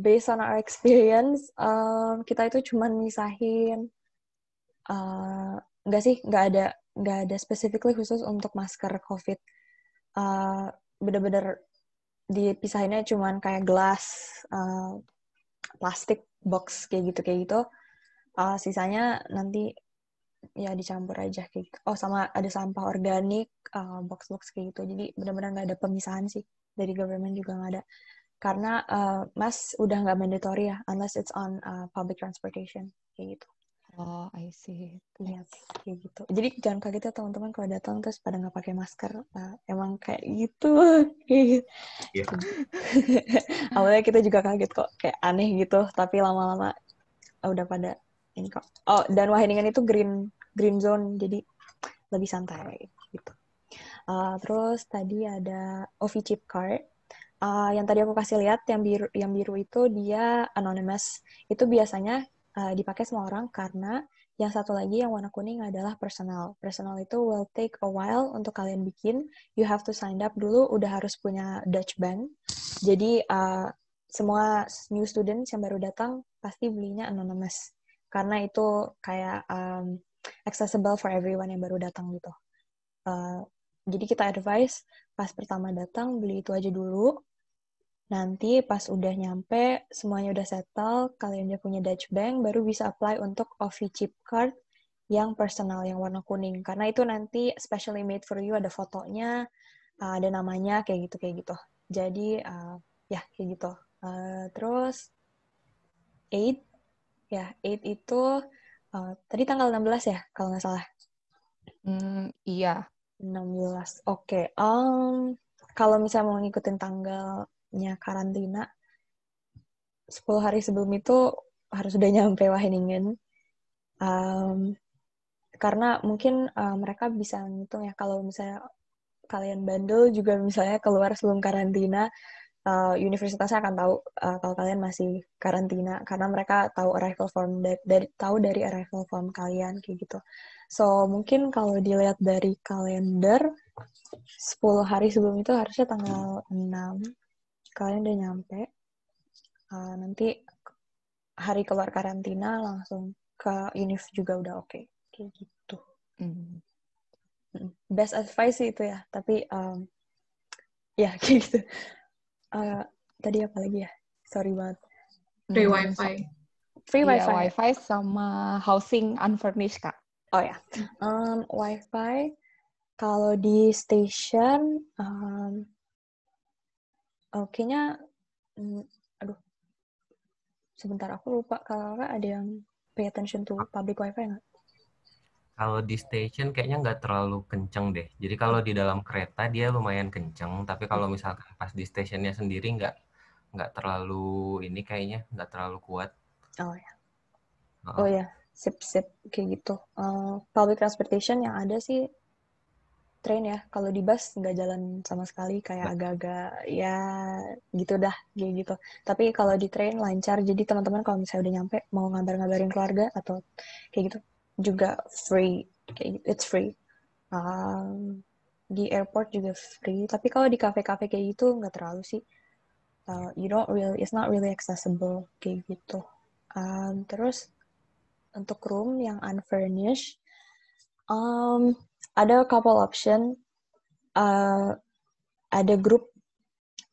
based on our experience, um, kita itu cuma misahin uh, nggak sih nggak ada nggak ada specifically khusus untuk masker covid uh, bener-bener dipisahinnya cuman kayak gelas uh, plastik box kayak gitu kayak gitu uh, sisanya nanti ya dicampur aja kayak gitu oh sama ada sampah organik uh, box box kayak gitu jadi benar-benar nggak ada pemisahan sih dari government juga nggak ada karena uh, mas udah nggak mandatory ya unless it's on uh, public transportation kayak gitu Oh, I see. Iya, kayak gitu. Jadi jangan kaget ya teman-teman kalau datang terus pada nggak pakai masker. Uh, emang kayak gitu. Yeah. Gitu. Iya. Awalnya kita juga kaget kok, kayak aneh gitu. Tapi lama-lama oh, udah pada ini kok. Oh, dan Wageningen itu green green zone, jadi lebih santai gitu. Uh, terus tadi ada Ovi chip card. Uh, yang tadi aku kasih lihat yang biru yang biru itu dia anonymous. Itu biasanya uh, dipakai semua orang karena yang satu lagi yang warna kuning adalah personal. Personal itu will take a while untuk kalian bikin. You have to sign up dulu, udah harus punya Dutch Bank. Jadi uh, semua new students yang baru datang pasti belinya anonymous. Karena itu kayak um, accessible for everyone yang baru datang gitu. Uh, jadi kita advice pas pertama datang beli itu aja dulu. Nanti pas udah nyampe, semuanya udah settle, kalian udah punya Dutch Bank, baru bisa apply untuk OVI chip card yang personal, yang warna kuning. Karena itu nanti specially made for you, ada fotonya, ah, ada namanya, kayak gitu, kayak gitu. Jadi, uh, ya, kayak gitu. Uh, terus, 8, ya, 8 itu, uh, tadi tanggal 16 ya, kalau nggak salah? Mm, iya. 16, oke. Okay. Um, kalau misalnya mau ngikutin tanggal nya karantina 10 hari sebelum itu harus sudah nyampe Wageningen um, karena mungkin uh, mereka bisa ngitung ya kalau misalnya kalian bandel juga misalnya keluar sebelum karantina uh, universitasnya akan tahu uh, kalau kalian masih karantina karena mereka tahu arrival form dari, dari tahu dari arrival form kalian kayak gitu. So mungkin kalau dilihat dari kalender 10 hari sebelum itu harusnya tanggal 6 kalian udah nyampe uh, nanti hari keluar karantina langsung ke univ juga udah oke okay. kayak gitu mm. best advice sih itu ya tapi um, ya kayak gitu uh, tadi apa lagi ya sorry banget free wifi free iya, wifi yeah, wifi sama housing unfurnished kak oh ya um, wifi kalau di station um, uh, kayaknya mm, aduh sebentar aku lupa kalau ada yang pay attention to public wifi nggak? Kalau di station kayaknya nggak terlalu kenceng deh. Jadi kalau di dalam kereta dia lumayan kenceng, tapi kalau hmm. misalkan pas di stationnya sendiri nggak nggak terlalu ini kayaknya nggak terlalu kuat. Oh ya. Oh, Oh ya, sip sip kayak gitu. Uh, public transportation yang ada sih train ya kalau di bus nggak jalan sama sekali kayak nah. agak-agak ya gitu dah kayak gitu tapi kalau di train lancar jadi teman-teman kalau misalnya udah nyampe mau ngabarin ngabarin keluarga atau kayak gitu juga free kayak gitu. it's free um, di airport juga free tapi kalau di kafe-kafe kayak gitu nggak terlalu sih uh, you don't really it's not really accessible kayak gitu um, terus untuk room yang unfurnished um, ada couple option uh, ada grup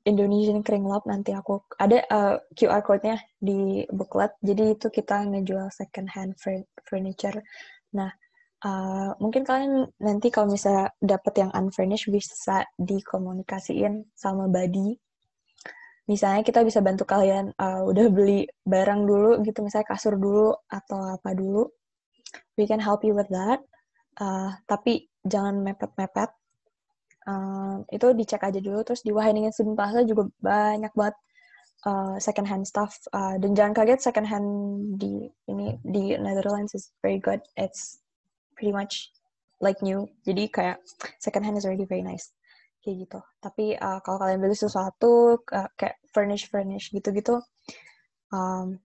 Indonesian Lab nanti aku ada uh, eh, QR code-nya di booklet. Jadi itu kita ngejual second hand furniture. Nah, uh, mungkin kalian nanti kalau misalnya dapat yang unfurnished bisa dikomunikasiin sama Badi. Misalnya kita bisa bantu kalian uh, udah beli barang dulu gitu, misalnya kasur dulu atau apa dulu. We can help you with that uh, tapi jangan mepet-mepet. Uh, itu dicek aja dulu, terus di Wageningen Student Plaza juga banyak banget uh, second hand stuff. Uh, dan jangan kaget second hand di ini di Netherlands is very good. It's pretty much like new. Jadi kayak second hand is already very nice kayak gitu. Tapi uh, kalau kalian beli sesuatu uh, kayak furnish furnish gitu-gitu, um,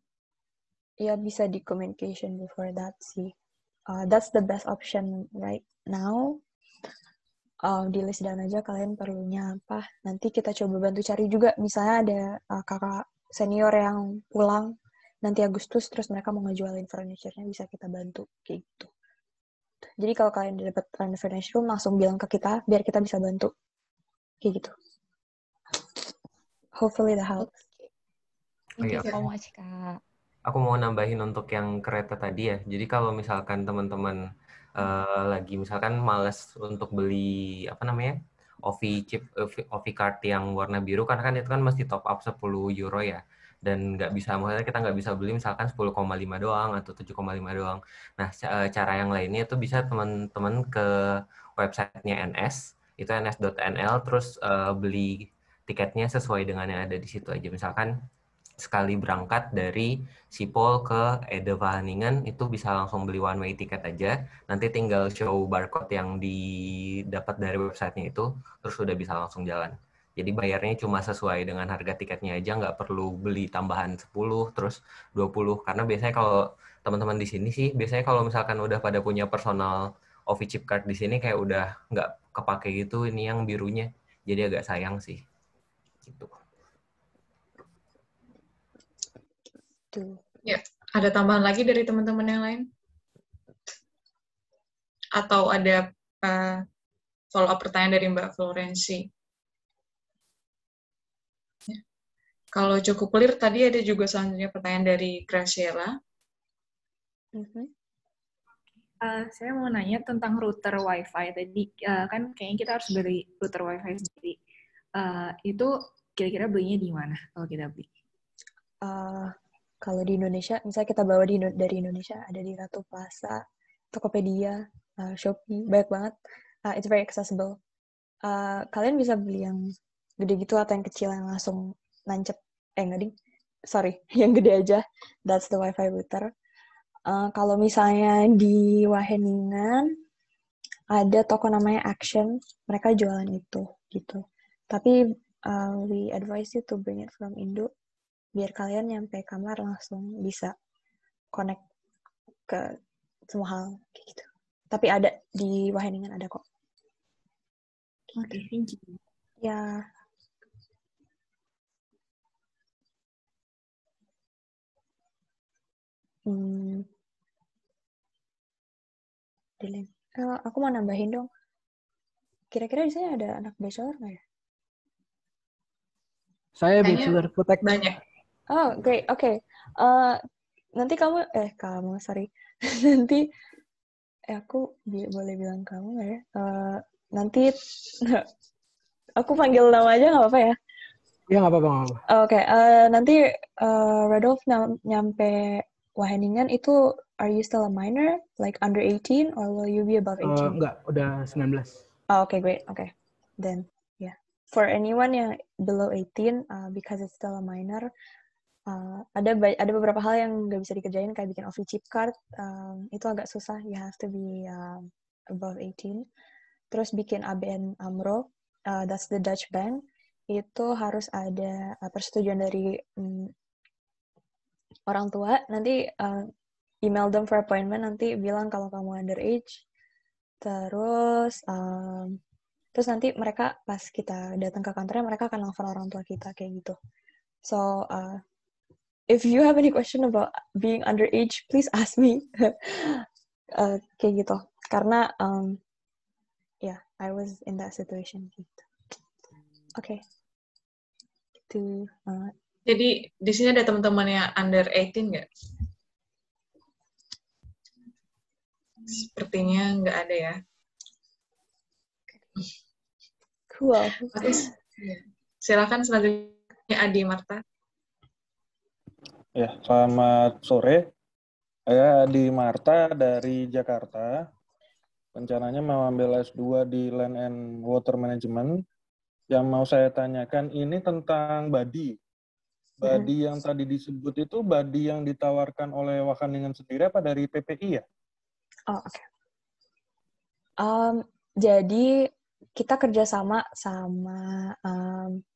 ya bisa di communication before that sih uh, that's the best option right now uh, dan aja kalian perlunya apa nanti kita coba bantu cari juga misalnya ada uh, kakak senior yang pulang nanti Agustus terus mereka mau ngejualin furniture-nya bisa kita bantu kayak gitu jadi kalau kalian dapat dapet furniture room langsung bilang ke kita biar kita bisa bantu kayak gitu hopefully the help okay. Thank you oh, iya. so much, Kak aku mau nambahin untuk yang kereta tadi ya. Jadi kalau misalkan teman-teman uh, lagi misalkan males untuk beli apa namanya Ovi chip Ovi, Ovi card yang warna biru karena kan itu kan mesti top up 10 euro ya dan nggak bisa maksudnya kita nggak bisa beli misalkan 10,5 doang atau 7,5 doang. Nah eh, cara yang lainnya itu bisa teman-teman ke websitenya NS itu ns.nl terus uh, beli tiketnya sesuai dengan yang ada di situ aja misalkan sekali berangkat dari Sipol ke Edevahaningan itu bisa langsung beli one way tiket aja. Nanti tinggal show barcode yang didapat dari websitenya itu, terus udah bisa langsung jalan. Jadi bayarnya cuma sesuai dengan harga tiketnya aja, nggak perlu beli tambahan 10, terus 20. Karena biasanya kalau teman-teman di sini sih, biasanya kalau misalkan udah pada punya personal Ovi chip card di sini kayak udah nggak kepake gitu ini yang birunya. Jadi agak sayang sih. Gitu. gitu. Ya, ada tambahan lagi dari teman-teman yang lain? Atau ada uh, eh, follow up pertanyaan dari Mbak Florensi? Ya. Kalau cukup clear, tadi ada juga selanjutnya pertanyaan dari Graciela. Uh -huh. Uh, saya mau nanya tentang router WiFi tadi uh, kan kayaknya kita harus beli router WiFi sendiri. Uh, itu kira-kira belinya di mana kalau kita beli? Uh, kalau di Indonesia misalnya kita bawa di, dari Indonesia ada di Ratu Plaza Tokopedia uh, Shopee banyak banget uh, it's very accessible uh, kalian bisa beli yang gede gitu atau yang kecil yang langsung nancep eh nggak ding sorry yang gede aja that's the wifi router uh, kalau misalnya di Waheningan ada toko namanya Action mereka jualan itu gitu tapi uh, we advise you to bring it from Indo biar kalian nyampe kamar langsung bisa connect ke semua hal kayak gitu. Tapi ada di Waheningan ada kok. Oke, okay, thank you. Ya. Hmm. Dilem. Eh, aku mau nambahin dong. Kira-kira di sini ada anak bachelor nggak ya? Saya bachelor kutek. Banyak. Oh, great. Oke. Okay. Uh, nanti kamu eh kamu sorry. nanti eh aku bi boleh bilang kamu nggak ya? Uh, nanti aku panggil nama aja nggak apa-apa ya? Iya nggak apa-apa. Oke. Oh, okay. Uh, nanti uh, Radolf nyampe Waheningan itu are you still a minor like under 18 or will you be above 18? Uh, enggak, udah 19. Oh, okay, great. Okay. Then for anyone yang below 18 uh, because it's still a minor Eh, ada ada beberapa hal yang nggak bisa dikerjain kayak bikin office chip card um, itu agak susah you have to be uh, above 18 terus bikin ABN AMRO uh, that's the Dutch bank itu harus ada eh, persetujuan dari um, orang tua nanti uh, email them for appointment nanti bilang kalau kamu underage terus um, terus nanti mereka pas kita datang ke kantornya mereka akan nelfon orang tua kita kayak gitu so uh, if you have any question about being underage, please ask me. uh, kayak gitu. Karena, um, yeah, I was in that situation. Gitu. Oke. Okay. Itu. Uh, Jadi di sini ada teman-teman yang under 18 nggak? Sepertinya nggak ada ya. Cool. Oke, silakan selanjutnya Adi Marta. Ya, selamat sore. Saya Adi Marta dari Jakarta. Rencananya mau ambil S2 di Land and Water Management. Yang mau saya tanyakan ini tentang badi. Badi hmm. yang tadi disebut itu badi yang ditawarkan oleh Wageningen sendiri apa dari PPI ya? Oh, oke. Okay. Um, jadi kita kerjasama sama um,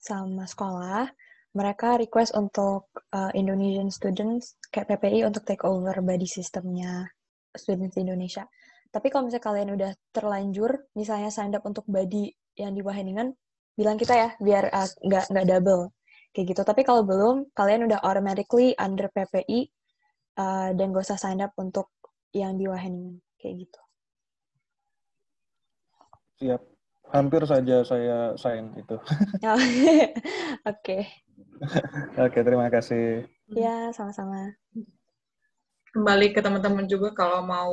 sama sekolah mereka request untuk uh, Indonesian students kayak PPI untuk take over body sistemnya students Indonesia. Tapi kalau misalnya kalian udah terlanjur, misalnya sign up untuk body yang di Waheningan, bilang kita ya biar uh, nggak uh, nggak double kayak gitu. Tapi kalau belum, kalian udah automatically under PPI uh, dan gak usah sign up untuk yang di Waheningan kayak gitu. Siap, hampir saja saya sign itu. Oh, oke. okay. Oke, terima kasih. Iya, sama-sama. Kembali ke teman-teman juga kalau mau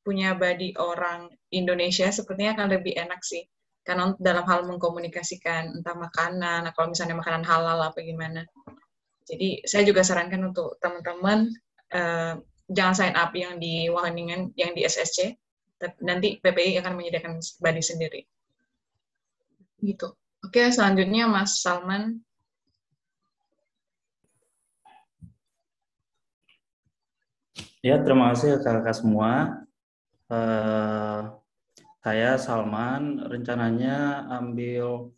punya body orang Indonesia sepertinya akan lebih enak sih. Karena dalam hal mengkomunikasikan entah makanan, nah, kalau misalnya makanan halal apa gimana. Jadi saya juga sarankan untuk teman-teman uh, jangan sign up yang di Wageningen, yang di SSC. Nanti PPI akan menyediakan body sendiri. Gitu. Oke, selanjutnya Mas Salman Ya, terima kasih kakak-kakak semua. Uh, saya Salman, rencananya ambil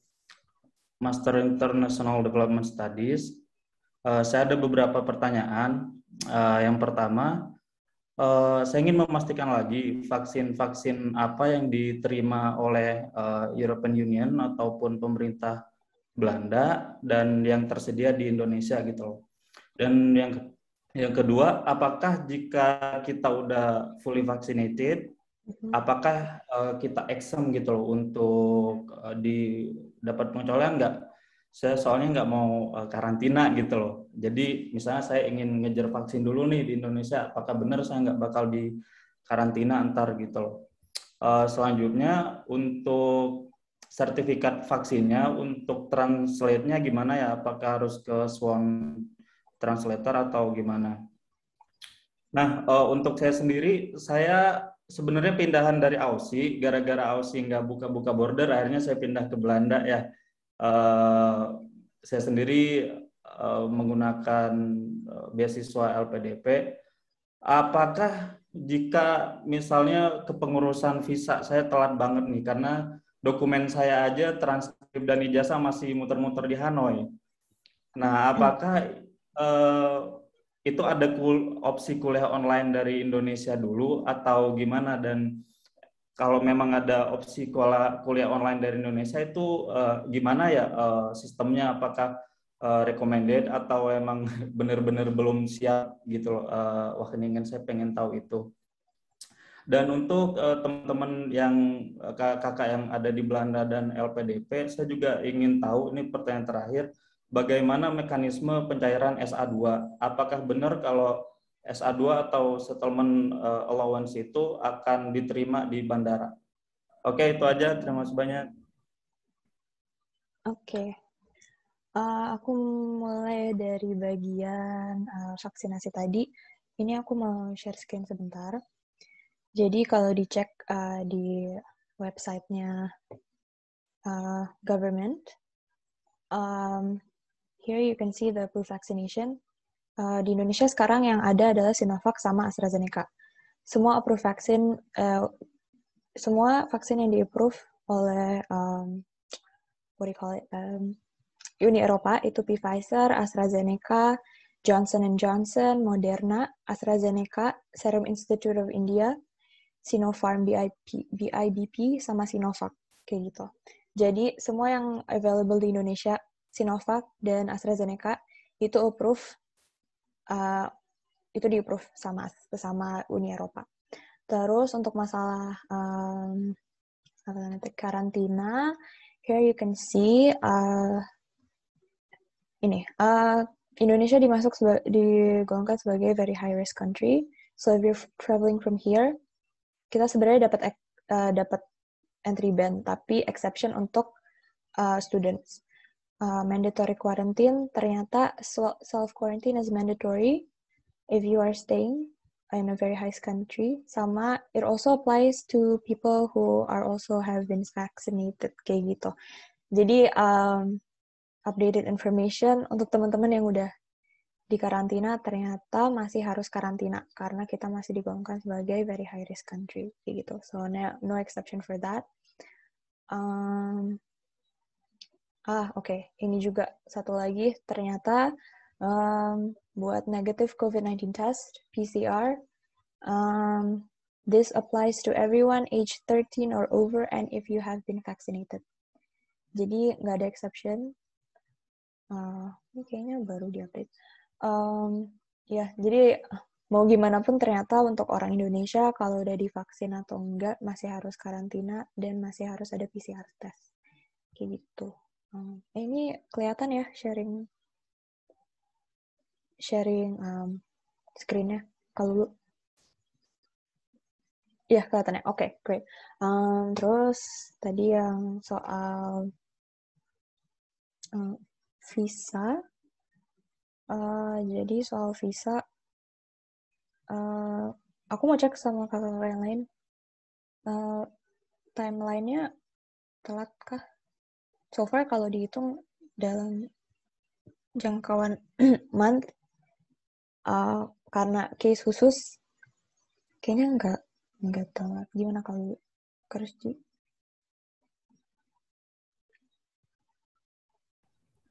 Master International Development Studies. Uh, saya ada beberapa pertanyaan. Uh, yang pertama, uh, saya ingin memastikan lagi vaksin-vaksin apa yang diterima oleh uh, European Union ataupun pemerintah Belanda dan yang tersedia di Indonesia gitu Dan yang yang kedua, apakah jika kita udah fully vaccinated, mm-hmm. apakah uh, kita exam gitu loh untuk uh, di dapat pengecualian nggak? Saya soalnya nggak mau uh, karantina gitu loh. Jadi misalnya saya ingin ngejar vaksin dulu nih di Indonesia, apakah benar saya nggak bakal di karantina antar gitu loh. Uh, selanjutnya untuk sertifikat vaksinnya untuk translate-nya gimana ya? Apakah harus ke Swan translator atau gimana. Nah, uh, untuk saya sendiri, saya sebenarnya pindahan dari Aussie, gara-gara Aussie nggak buka-buka border, akhirnya saya pindah ke Belanda ya. Uh, saya sendiri uh, menggunakan uh, beasiswa LPDP. Apakah jika misalnya kepengurusan visa saya telat banget nih, karena dokumen saya aja transkrip dan ijazah masih muter-muter di Hanoi. Nah, apakah Eh, itu ada kul opsi kuliah online dari Indonesia dulu atau gimana dan kalau memang ada opsi kuliah, kuliah online dari Indonesia itu uh, gimana ya uh, sistemnya apakah uh, recommended atau emang benar-benar belum siap gitu loh uh, wah ingin kan saya pengen tahu itu dan untuk uh, teman-teman yang kakak yang ada di Belanda dan LPDP saya juga ingin tahu ini pertanyaan terakhir bagaimana mekanisme pencairan SA2? Apakah benar kalau SA2 atau settlement eh, allowance itu akan diterima di bandara? Oke, itu aja. Terima kasih banyak. Oke. Uh, aku mulai dari bagian uh, vaksinasi tadi. Ini aku mau share screen sebentar. Jadi kalau dicek uh, di websitenya uh, government, um, Here you can see the flu vaccination. Uh, di Indonesia sekarang yang ada adalah Sinovac sama AstraZeneca. Semua approve vaksin, uh, semua vaksin yang di-approve oleh um, what do you call it, um, Uni Eropa itu Pfizer, AstraZeneca, Johnson Johnson, Moderna, AstraZeneca, Serum Institute of India, Sinopharm BIP, BIBP, sama Sinovac, kayak gitu. Jadi semua yang available di Indonesia Sinovac dan AstraZeneca itu approve uh, itu di approve sama sama Uni Eropa. Terus untuk masalah um, karantina, here you can see uh, ini uh, Indonesia dimasuk seba digolongkan sebagai very high risk country. So if you're traveling from here, kita sebenarnya dapat uh, dapat entry ban tapi exception untuk uh, students uh, mandatory quarantine ternyata self quarantine is mandatory if you are staying in a very high country sama it also applies to people who are also have been vaccinated kayak gitu jadi um, updated information untuk teman-teman yang udah di karantina ternyata masih harus karantina karena kita masih digolongkan sebagai very high risk country kayak gitu so no, no exception for that um, ah oke okay, ini juga satu lagi ternyata um, buat negative COVID-19 test PCR um, ehm, this applies to everyone age 13 or over and if you have been vaccinated. Jadi nggak ada exception. Uh, ini kayaknya baru diupdate. Um, ya, jadi mau gimana pun ternyata untuk orang Indonesia kalau udah divaksin atau enggak masih harus karantina dan masih harus ada PCR test. Kayak gitu. Hmm. Eh, ini kelihatan ya sharing sharing um, screennya kalau lu ya kelihatannya oke okay, great um, terus tadi yang soal um, visa uh, jadi soal visa uh, aku mau cek sama kakak yang lain uh, timelinenya telat kah so far kalau dihitung dalam jangkauan month uh, karena case khusus kayaknya nggak nggak tahu gimana kalau di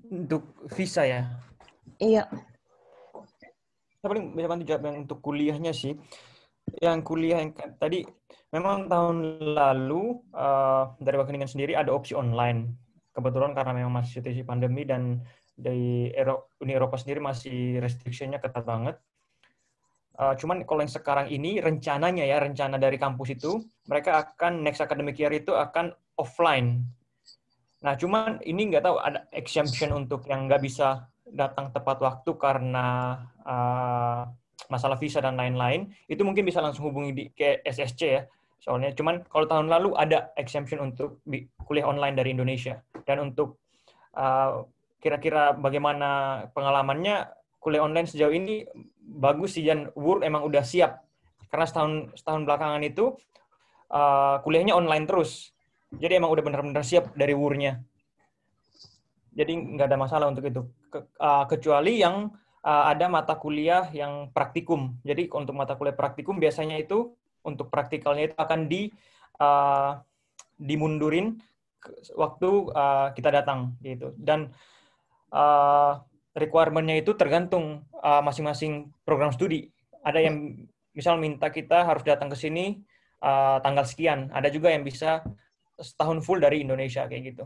untuk visa ya iya saya paling bisa bantu jawab yang untuk kuliahnya sih yang kuliah yang tadi memang tahun lalu uh, dari Wageningen sendiri ada opsi online kebetulan karena memang masih situasi pandemi dan dari Eropa, Uni Eropa sendiri masih restriksinya ketat banget. Uh, cuman kalau yang sekarang ini rencananya ya rencana dari kampus itu mereka akan next academic year itu akan offline. Nah cuman ini nggak tahu ada exemption untuk yang nggak bisa datang tepat waktu karena uh, masalah visa dan lain-lain itu mungkin bisa langsung hubungi di ke SSC ya soalnya cuman kalau tahun lalu ada exemption untuk kuliah online dari Indonesia dan untuk kira uh, kira-kira bagaimana pengalamannya kuliah online sejauh ini bagus sih dan World emang udah siap karena setahun setahun belakangan itu uh, kuliahnya online terus jadi emang udah benar-benar siap dari Wurnya jadi nggak ada masalah untuk itu Ke, uh, kecuali yang uh, ada mata kuliah yang praktikum jadi untuk mata kuliah praktikum biasanya itu untuk praktikalnya itu akan di uh, dimundurin waktu uh, kita datang gitu dan uh, requirementnya itu tergantung masing-masing uh, program studi ada yang misal minta kita harus datang ke sini uh, tanggal sekian ada juga yang bisa setahun full dari Indonesia kayak gitu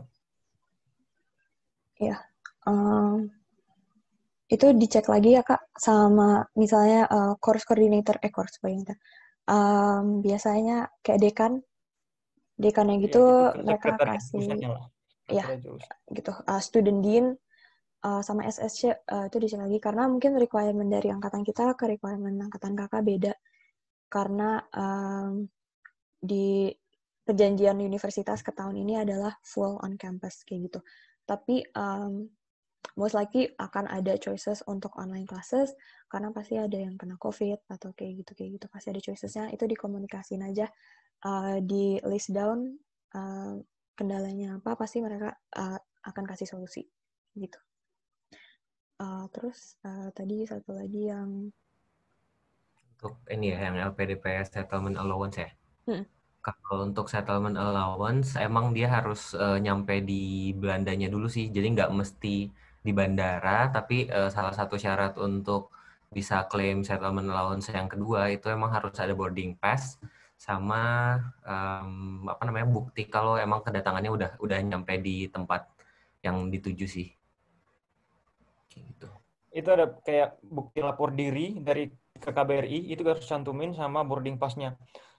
ya um, itu dicek lagi ya kak sama misalnya uh, course coordinator eh course coordinator um, biasanya kayak dekan dekannya gitu, gitu. ya, iya, gitu. mereka kasih ya gitu uh, student dean uh, sama SSC uh, eh, itu di lagi karena mungkin requirement dari angkatan kita ke requirement angkatan kakak beda karena um, di perjanjian universitas ke tahun ini adalah full on campus kayak gitu tapi um, most likely akan ada choices untuk online classes karena pasti ada yang kena covid atau kayak gitu kayak gitu pasti ada choicesnya itu dikomunikasin aja uh, di list down uh, kendalanya apa pasti mereka uh, akan kasih solusi gitu uh, terus uh, tadi satu lagi yang untuk ini ya yang LPDPS settlement allowance ya hmm. kalau untuk settlement allowance emang dia harus uh, nyampe di Belandanya dulu sih jadi nggak mesti di bandara, tapi uh, salah satu syarat untuk bisa klaim settlement allowance yang kedua itu emang harus ada boarding pass sama um, apa namanya bukti kalau emang kedatangannya udah udah nyampe di tempat yang dituju sih. Gitu. Itu ada kayak bukti lapor diri dari ke KBRI itu harus cantumin sama boarding passnya.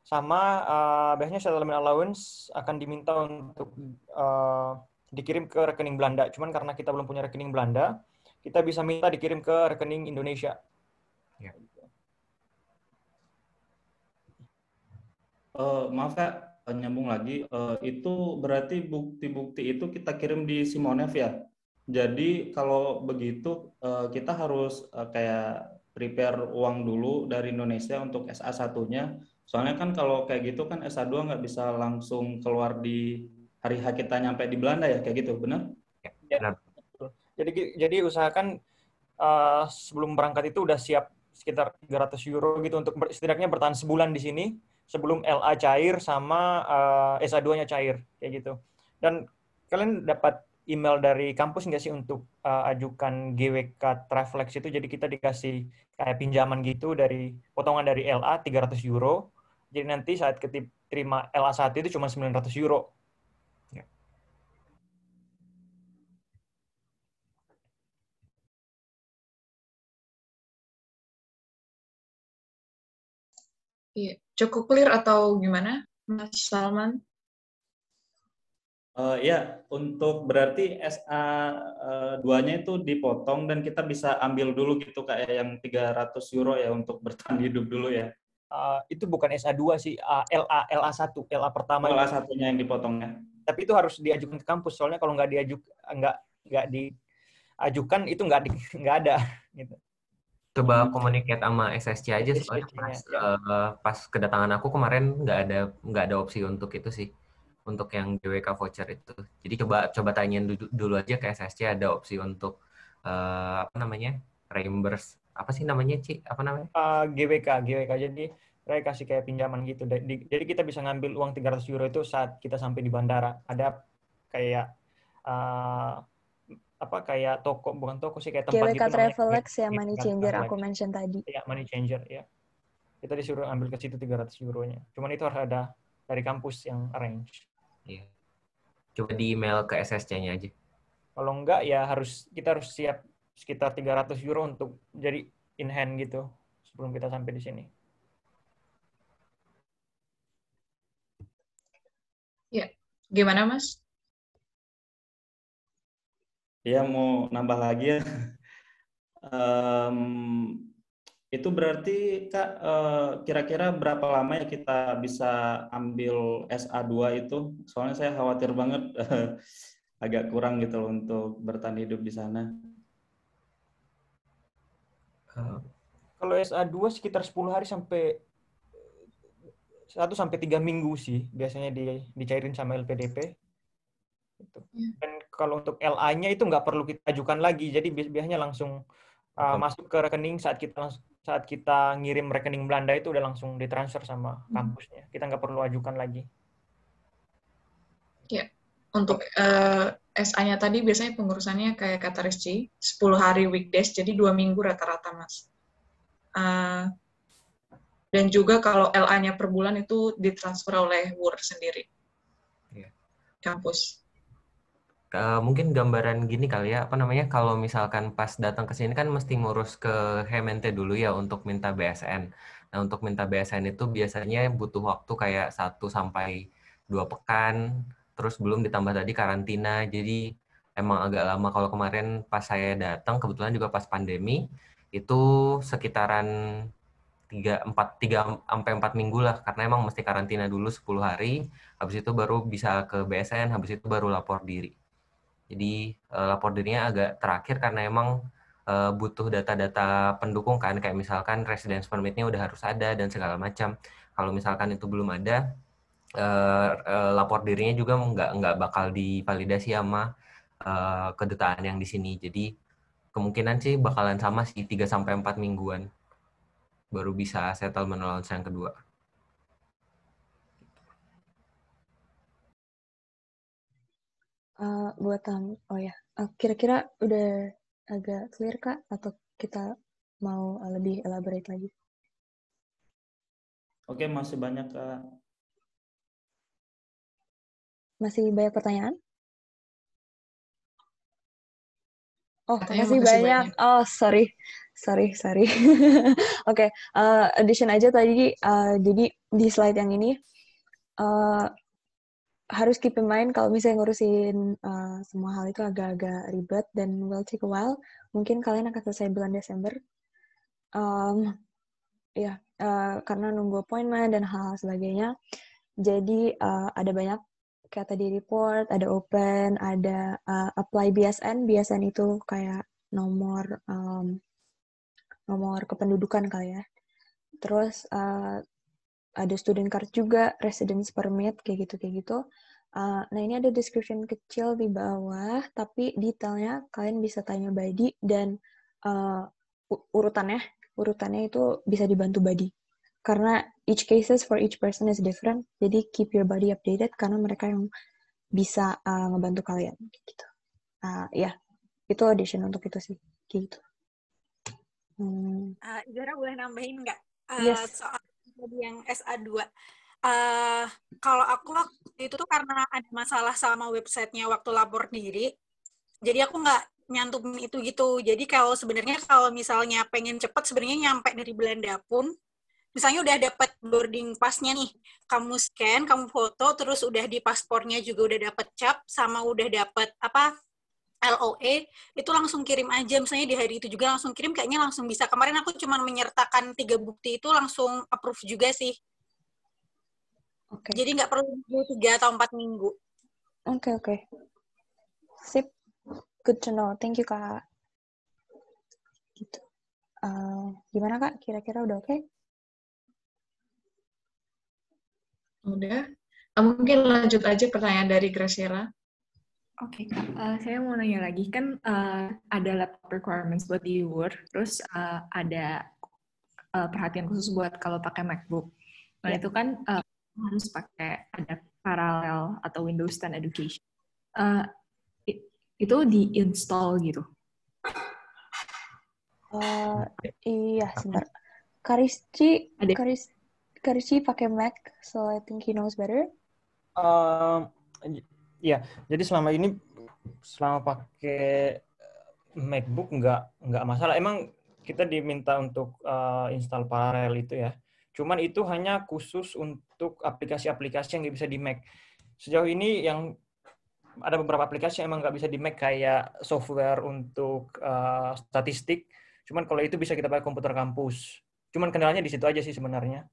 Sama uh, biasanya settlement allowance akan diminta untuk uh, dikirim ke rekening Belanda. Cuman karena kita belum punya rekening Belanda, kita bisa minta dikirim ke rekening Indonesia. Ya. Uh, maaf kak, nyambung lagi. Uh, itu berarti bukti-bukti itu kita kirim di Simonev ya? Jadi kalau begitu uh, kita harus uh, kayak prepare uang dulu dari Indonesia untuk SA satunya. Soalnya kan kalau kayak gitu kan SA2 nggak bisa langsung keluar di hari H kita nyampe di Belanda ya kayak gitu, benar? Ya, Jadi jadi usahakan uh, sebelum berangkat itu udah siap sekitar 300 euro gitu untuk ber, setidaknya bertahan sebulan di sini sebelum LA cair sama uh, eh, SA2-nya cair kayak gitu. Dan kalian dapat email dari kampus nggak sih untuk uh, ajukan GWK Travelex itu jadi kita dikasih kayak pinjaman gitu dari potongan dari LA 300 euro jadi nanti saat ketip terima LA1 itu cuma 900 euro Iya, cukup clear atau gimana, Mas Salman? Uh, ya, untuk berarti SA uh, eh, 2-nya itu dipotong dan kita bisa ambil dulu gitu kayak ya, yang 300 euro ya untuk bertahan hidup dulu ya. Uh, itu bukan SA2 sih, uh, LA LA1, LA pertama. la satunya yang dipotongnya. Tapi itu harus diajukan ke kampus soalnya kalau nggak diajuk nggak nggak diajukan itu nggak di, nggak ada gitu coba komunikasi hmm. sama SSC aja soalnya pas, uh, pas kedatangan aku kemarin nggak ada nggak ada opsi untuk itu sih untuk yang GWK voucher itu jadi coba coba tanyain dulu, dulu aja ke SSC ada opsi untuk uh, apa namanya reimburse apa sih namanya Ci? apa namanya uh, eh, GWK GWK jadi mereka kasih kayak pinjaman gitu jadi kita bisa ngambil uang 300 euro itu saat kita sampai di bandara ada kayak uh, apa kayak toko bukan toko sih kayak tempat GWK gitu Travelx ya money changer aku mention tadi. Ya money changer ya. Kita disuruh ambil ke situ 300 euronya. Cuman itu harus ada dari kampus yang arrange. Iya. Coba di email ke SSC-nya aja. Kalau enggak ya harus kita harus siap sekitar 300 euro untuk jadi in hand gitu sebelum kita sampai di sini. Ya, gimana Mas? ya mau nambah lagi ya. um, itu berarti kak eh, kira-kira berapa lama ya kita bisa ambil SA2 itu? Soalnya saya khawatir banget agak kurang gitu loh untuk bertahan hidup di sana. Eh, kalau SA2 sekitar 10 hari sampai 1 sampai 3 minggu sih biasanya di dicairin sama LPDP. Gitu. Iya. Dan kalau untuk LA-nya itu nggak perlu kita ajukan lagi. Jadi biasanya langsung uh, masuk ke rekening saat kita saat kita ngirim rekening Belanda itu udah langsung ditransfer sama hmm. kampusnya. Kita nggak perlu ajukan lagi. Ya, untuk uh, eh, SA-nya tadi biasanya pengurusannya kayak kata Rizky, 10 hari weekdays, jadi dua minggu rata-rata, Mas. Uh, dan juga kalau LA-nya per bulan itu ditransfer oleh WUR sendiri. Ya. Kampus uh, mungkin gambaran gini kali ya apa namanya kalau misalkan pas datang ke sini kan mesti ngurus ke Hemente dulu ya untuk minta BSN. Nah untuk minta BSN itu biasanya butuh waktu kayak satu sampai dua pekan. Terus belum ditambah tadi karantina. Jadi emang agak lama kalau kemarin pas saya datang kebetulan juga pas pandemi itu sekitaran tiga empat tiga sampai empat minggu lah karena emang mesti karantina dulu 10 hari habis itu baru bisa ke BSN habis itu baru lapor diri jadi uh, lapor dirinya agak terakhir karena emang uh, butuh data-data pendukung kan kayak misalkan residence permitnya udah harus ada dan segala macam. Kalau misalkan itu belum ada uh, uh, lapor dirinya juga nggak nggak bakal divalidasi sama uh, kedutaan yang di sini. Jadi kemungkinan sih bakalan sama sih 3 sampai empat mingguan baru bisa settlement allowance yang kedua. uh, buat tamu oh ya kira eh, kira-kira udah agak clear kak atau kita mau eh, lebih elaborate lagi oke masih banyak kak masih banyak pertanyaan Oh, Katanya masih, masih banyak. banyak. Oh, sorry, sorry, sorry. Oke, okay, uh, addition aja tadi. Uh, jadi di slide yang ini, uh, harus keep in mind kalau misalnya ngurusin uh, semua hal itu agak-agak ribet dan will take a while. Mungkin kalian akan selesai bulan Desember. Um, ya, yeah, uh, karena nunggu appointment dan hal-hal sebagainya. Jadi uh, ada banyak kayak tadi report, ada open, ada uh, apply BSN. BSN itu kayak nomor um, nomor kependudukan kali ya. Terus uh, ada student card juga, residence permit kayak gitu kayak gitu. Uh, nah ini ada description kecil di bawah, tapi detailnya kalian bisa tanya body dan uh, urutannya, urutannya itu bisa dibantu body Karena each cases for each person is different, jadi keep your body updated karena mereka yang bisa uh, ngebantu kalian. Gitu. Uh, ya, yeah. itu audition untuk itu sih, gitu. Hmm. Uh, Zara boleh nambahin nggak uh, yes. soal jadi yang SA2 uh, eh, kalau aku waktu itu tuh karena ada masalah sama websitenya waktu lapor diri jadi aku nggak nyantum itu gitu jadi kalau sebenarnya kalau misalnya pengen cepet sebenarnya nyampe dari Belanda pun misalnya udah dapat boarding passnya nih kamu scan kamu foto terus udah di paspornya juga udah dapat cap sama udah dapat apa LOE itu langsung kirim aja misalnya di hari itu juga langsung kirim kayaknya langsung bisa kemarin aku cuma menyertakan tiga bukti itu langsung approve juga sih okay. jadi nggak perlu tiga atau empat minggu oke okay, oke okay. sip good to know thank you kak gitu uh, gimana kak kira-kira udah oke okay? udah ah, mungkin lanjut aja pertanyaan dari Graciela Oke, okay, uh, eh, saya mau nanya lagi kan uh, ada lab requirements buat di Word, terus uh, ada uh, perhatian khusus buat kalau pakai MacBook. Nah yeah. itu kan uh, harus pakai ada paralel atau Windows 10 Education. Uh, it, itu diinstall gitu? Uh, iya, sebentar. Karisti, ada. Karis, Karisti pakai Mac, so I think he knows better. Um, Iya, jadi selama ini selama pakai eh, MacBook nggak nggak masalah. Emang kita diminta untuk uh, install paralel itu ya. Cuman itu hanya khusus untuk aplikasi-aplikasi yang nggak bisa di Mac. Sejauh ini yang ada beberapa aplikasi yang emang nggak bisa di Mac kayak software untuk uh, statistik. Cuman kalau itu bisa kita pakai komputer kampus. Cuman kendalanya di situ aja sih sebenarnya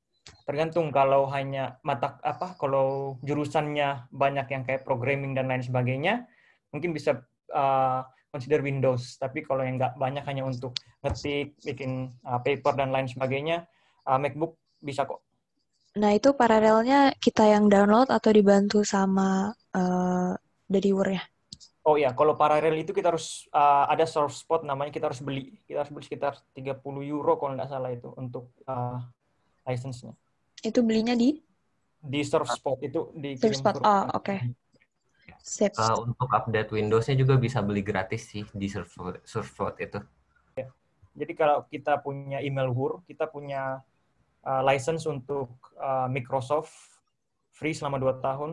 tergantung kalau hanya mata apa kalau jurusannya banyak yang kayak programming dan lain sebagainya mungkin bisa uh, consider Windows tapi kalau yang nggak banyak hanya untuk ngetik bikin uh, paper dan lain sebagainya uh, MacBook bisa kok nah itu paralelnya kita yang download atau dibantu sama uh, Word ya Oh iya, kalau paralel itu kita harus uh, ada source spot namanya kita harus beli. Kita harus beli sekitar 30 euro kalau nggak salah itu untuk uh, license-nya. Itu belinya di? Di Surfspot itu di Surfspot. Oh, oke. Okay. Hmm. Uh, eh, untuk update Windows-nya juga bisa beli gratis sih di Surfspot, itu. Ya. Jadi kalau kita punya email Hur kita punya uh, license untuk uh, Microsoft free selama 2 tahun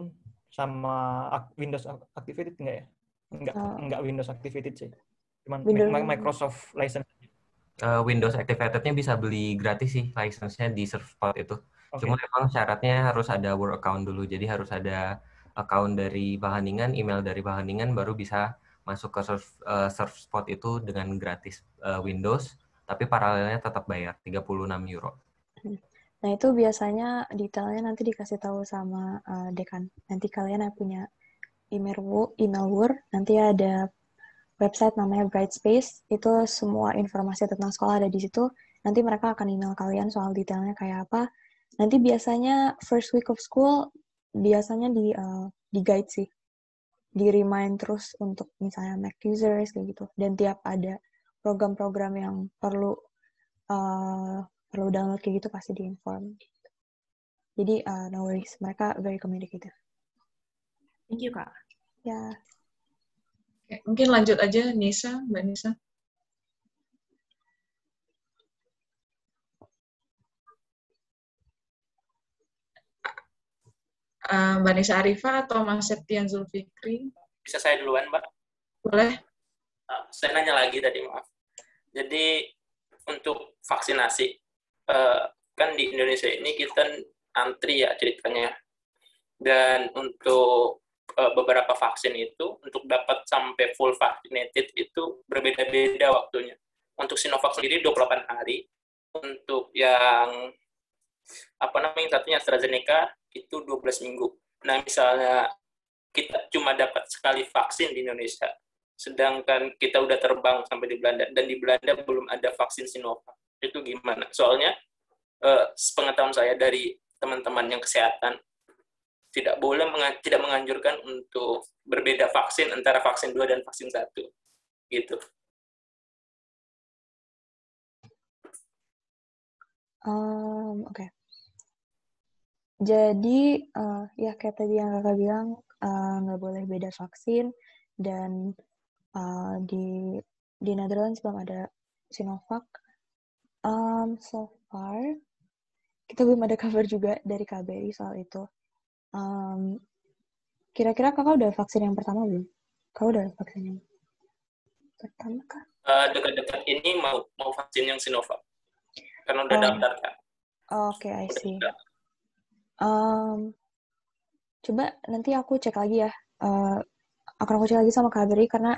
sama Windows Activated enggak ya? nggak uh, enggak Windows Activated sih. Cuman Windows. Microsoft license uh, Windows Activated-nya bisa beli gratis sih license-nya di Surfport itu. Okay. Cuma memang syaratnya harus ada work account dulu. Jadi harus ada account dari Bahaningan, email dari Bahaningan baru bisa masuk ke surf, uh, eh, Surfspot itu dengan gratis uh, Windows, tapi paralelnya tetap bayar 36 euro. Hmm. Nah itu biasanya detailnya nanti dikasih tahu sama uh, dekan. Nanti kalian punya email email Word, nanti ada website namanya Brightspace. Itu semua informasi tentang sekolah ada di situ. Nanti mereka akan email kalian soal detailnya kayak apa. Nanti biasanya first week of school biasanya di uh, eh, di guide sih. Di remind terus untuk misalnya Mac users kayak gitu. Dan tiap ada program-program yang perlu uh, perlu download kayak gitu pasti di inform. Jadi uh, no worries, mereka very communicative. Thank you kak. Ya. Yeah. Mungkin lanjut aja Nisa, Mbak Nisa. Mbak Nisa Arifa atau Mas Septian Zulfikri? Bisa saya duluan, Mbak? Boleh. saya nanya lagi tadi, maaf. Jadi, untuk vaksinasi, e, kan di Indonesia ini kita antri ya ceritanya. Dan untuk beberapa vaksin itu untuk dapat sampai full vaccinated itu berbeda-beda waktunya. Untuk Sinovac sendiri 28 hari, untuk yang apa namanya satunya AstraZeneca itu 12 minggu. Nah, misalnya kita cuma dapat sekali vaksin di Indonesia, sedangkan kita udah terbang sampai di Belanda dan di Belanda belum ada vaksin Sinovac. Itu gimana? Soalnya eh, sepengetahuan saya dari teman-teman yang kesehatan tidak boleh tidak menganjurkan untuk berbeda vaksin antara vaksin 2 dan vaksin 1. Gitu. Um, oke. Okay. Jadi uh, ya kayak tadi yang kakak bilang eh, nggak uh, boleh beda vaksin dan uh, di di Netherlands belum ada Sinovac. Um, so far kita belum ada cover juga dari KBRI soal itu. Um, kira-kira kakak udah vaksin yang pertama belum? kau udah vaksin yang pertama kak? Uh, eh, dekat-dekat ini mau mau vaksin yang Sinovac karena udah oh. daftar kak. Oke, okay, I see. Um, coba nanti aku cek lagi ya. Uh, eh, akan aku cek lagi sama KBRI karena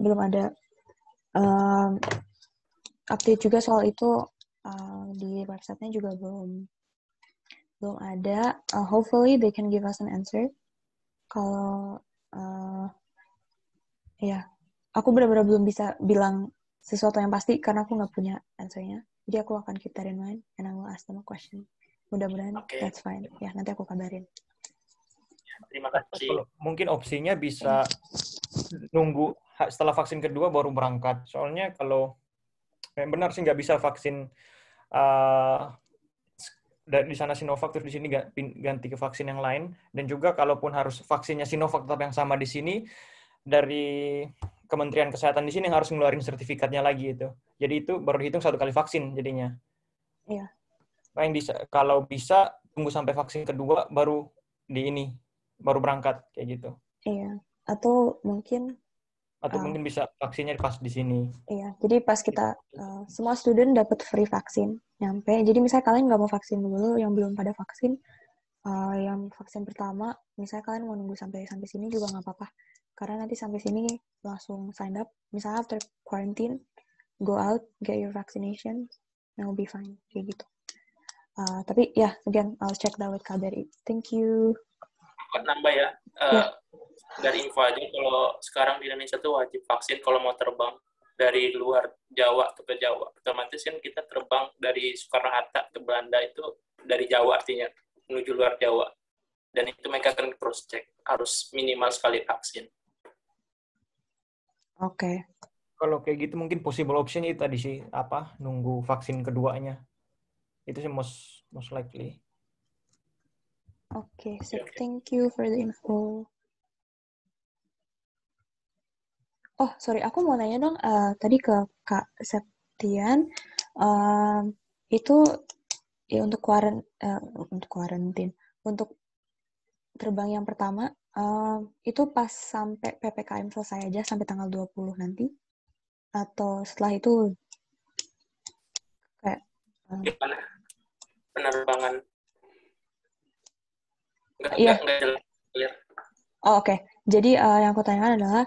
belum ada um, update juga soal itu uh, di websitenya juga belum belum ada. Uh, hopefully they can give us an answer. Kalau uh, ya, yeah. aku benar-benar belum bisa bilang sesuatu yang pasti karena aku nggak punya answernya. Jadi aku akan keep that in mind and I will ask them a question. Mudah-mudahan okay. that's fine. Ya, yeah, nanti aku kabarin. Ya, terima eh, kasih. Mungkin opsinya bisa nunggu setelah vaksin kedua baru berangkat. Soalnya kalau benar sih nggak bisa vaksin uh, di sana Sinovac terus di sini ganti ke vaksin yang lain dan juga kalaupun harus vaksinnya Sinovac tetap yang sama di sini dari Kementerian Kesehatan di sini yang harus ngeluarin sertifikatnya lagi itu. Jadi itu baru dihitung satu kali vaksin jadinya. Iya. Nah, bisa kalau bisa tunggu sampai vaksin kedua baru di ini baru berangkat kayak gitu. Iya. Atau mungkin atau uh, mungkin bisa vaksinnya pas di sini. Iya, jadi pas kita uh, semua student dapat free vaksin nyampe. Jadi misalnya kalian nggak mau vaksin dulu, yang belum pada vaksin, uh, yang vaksin pertama, misalnya kalian mau nunggu sampai sampai sini juga nggak apa-apa, karena nanti sampai sini langsung sign up. Misalnya after quarantine, go out, get your vaccination, and will be fine kayak gitu. Uh, tapi ya, yeah, again, I'll check that with KBRI. Thank you. Buat nambah ya, uh, yeah dari info aja kalau sekarang di Indonesia tuh wajib vaksin kalau mau terbang dari luar Jawa ke Jawa otomatis kan kita terbang dari Soekarno Hatta ke Belanda itu dari Jawa artinya menuju luar Jawa dan itu mereka akan cross check harus minimal sekali vaksin. Oke. Okay. Kalau kayak gitu mungkin possible option itu tadi sih apa nunggu vaksin keduanya itu sih most most likely. Oke, okay, so thank you for the info. Oh, sorry, aku mau nanya dong uh, tadi ke Kak Septian uh, itu ya untuk kuaren uh, untuk kuarantin untuk terbang yang pertama uh, itu pas sampai PPKM selesai aja sampai tanggal 20 nanti atau setelah itu kayak uh, penerbangan Enggak, iya. enggak, Oh, Oke, okay. jadi uh, yang aku tanyakan adalah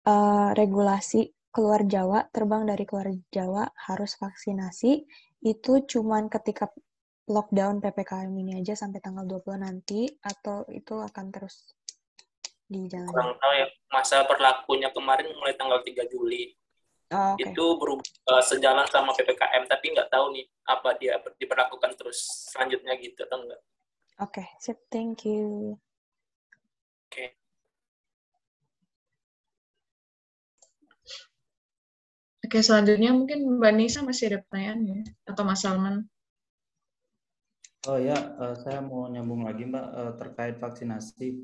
Eh, regulasi keluar Jawa, terbang dari keluar Jawa harus vaksinasi, itu cuma ketika lockdown PPKM ini aja sampai tanggal 20 nanti, atau itu akan terus jalan? Kurang tahu ya, masa berlakunya kemarin mulai tanggal 3 Juli. Oh, okay. Itu berubah eh, sejalan sama PPKM, tapi nggak tahu nih apa dia diperlakukan terus selanjutnya gitu atau enggak. Oke, okay, sip. Thank you. Oke. Okay. Oke, selanjutnya mungkin Mbak Nisa masih ada pertanyaan ya? Atau Mas Salman? Oh ya, saya mau nyambung lagi Mbak eh, terkait vaksinasi.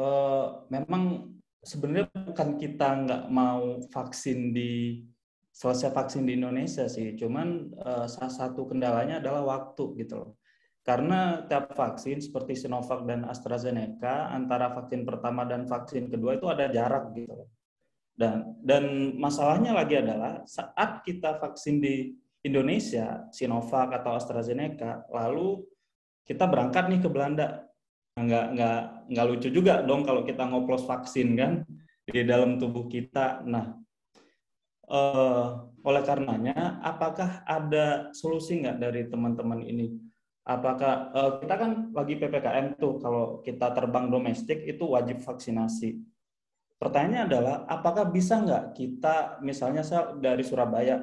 Eh, memang sebenarnya bukan kita nggak mau vaksin di selesai vaksin di Indonesia sih, cuman salah satu kendalanya adalah waktu gitu loh. Karena tiap vaksin seperti Sinovac dan AstraZeneca antara vaksin pertama dan vaksin kedua itu ada jarak gitu loh. Dan dan masalahnya lagi adalah saat kita vaksin di Indonesia, Sinovac atau AstraZeneca, lalu kita berangkat nih ke Belanda. Nah, nggak, nggak, nggak lucu juga dong kalau kita ngoplos vaksin kan di dalam tubuh kita. Nah, eh, oleh karenanya, apakah ada solusi nggak dari teman-teman ini? Apakah eh, kita kan lagi PPKM tuh, kalau kita terbang domestik itu wajib vaksinasi. Pertanyaannya adalah apakah bisa nggak kita misalnya saya dari Surabaya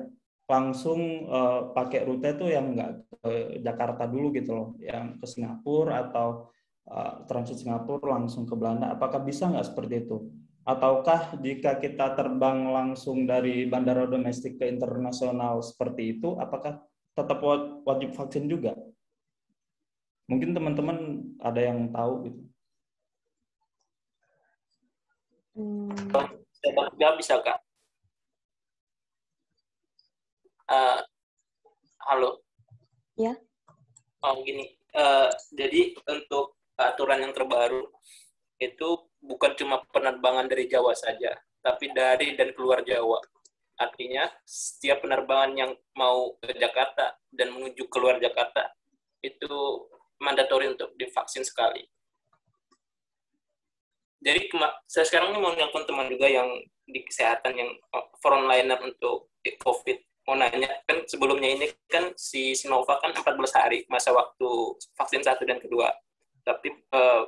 langsung uh, pakai rute itu yang nggak ke Jakarta dulu gitu loh, yang ke Singapura atau uh, transit Singapura langsung ke Belanda. Apakah bisa nggak seperti itu? Ataukah jika kita terbang langsung dari bandara domestik ke internasional seperti itu, apakah tetap wajib vaksin juga? Mungkin teman-teman ada yang tahu gitu. Hmm. bisa, Kak. Uh, halo? Ya. Oh, gini. Uh, jadi, untuk aturan yang terbaru, itu bukan cuma penerbangan dari Jawa saja, tapi dari dan keluar Jawa. Artinya, setiap penerbangan yang mau ke Jakarta dan menuju keluar Jakarta, itu mandatori untuk divaksin sekali jadi saya sekarang ini mau nelpon teman juga yang di kesehatan yang oh, frontliner untuk COVID. Mau nanya, kan sebelumnya ini kan si Sinova kan 14 hari masa waktu vaksin satu dan kedua. Tapi eh,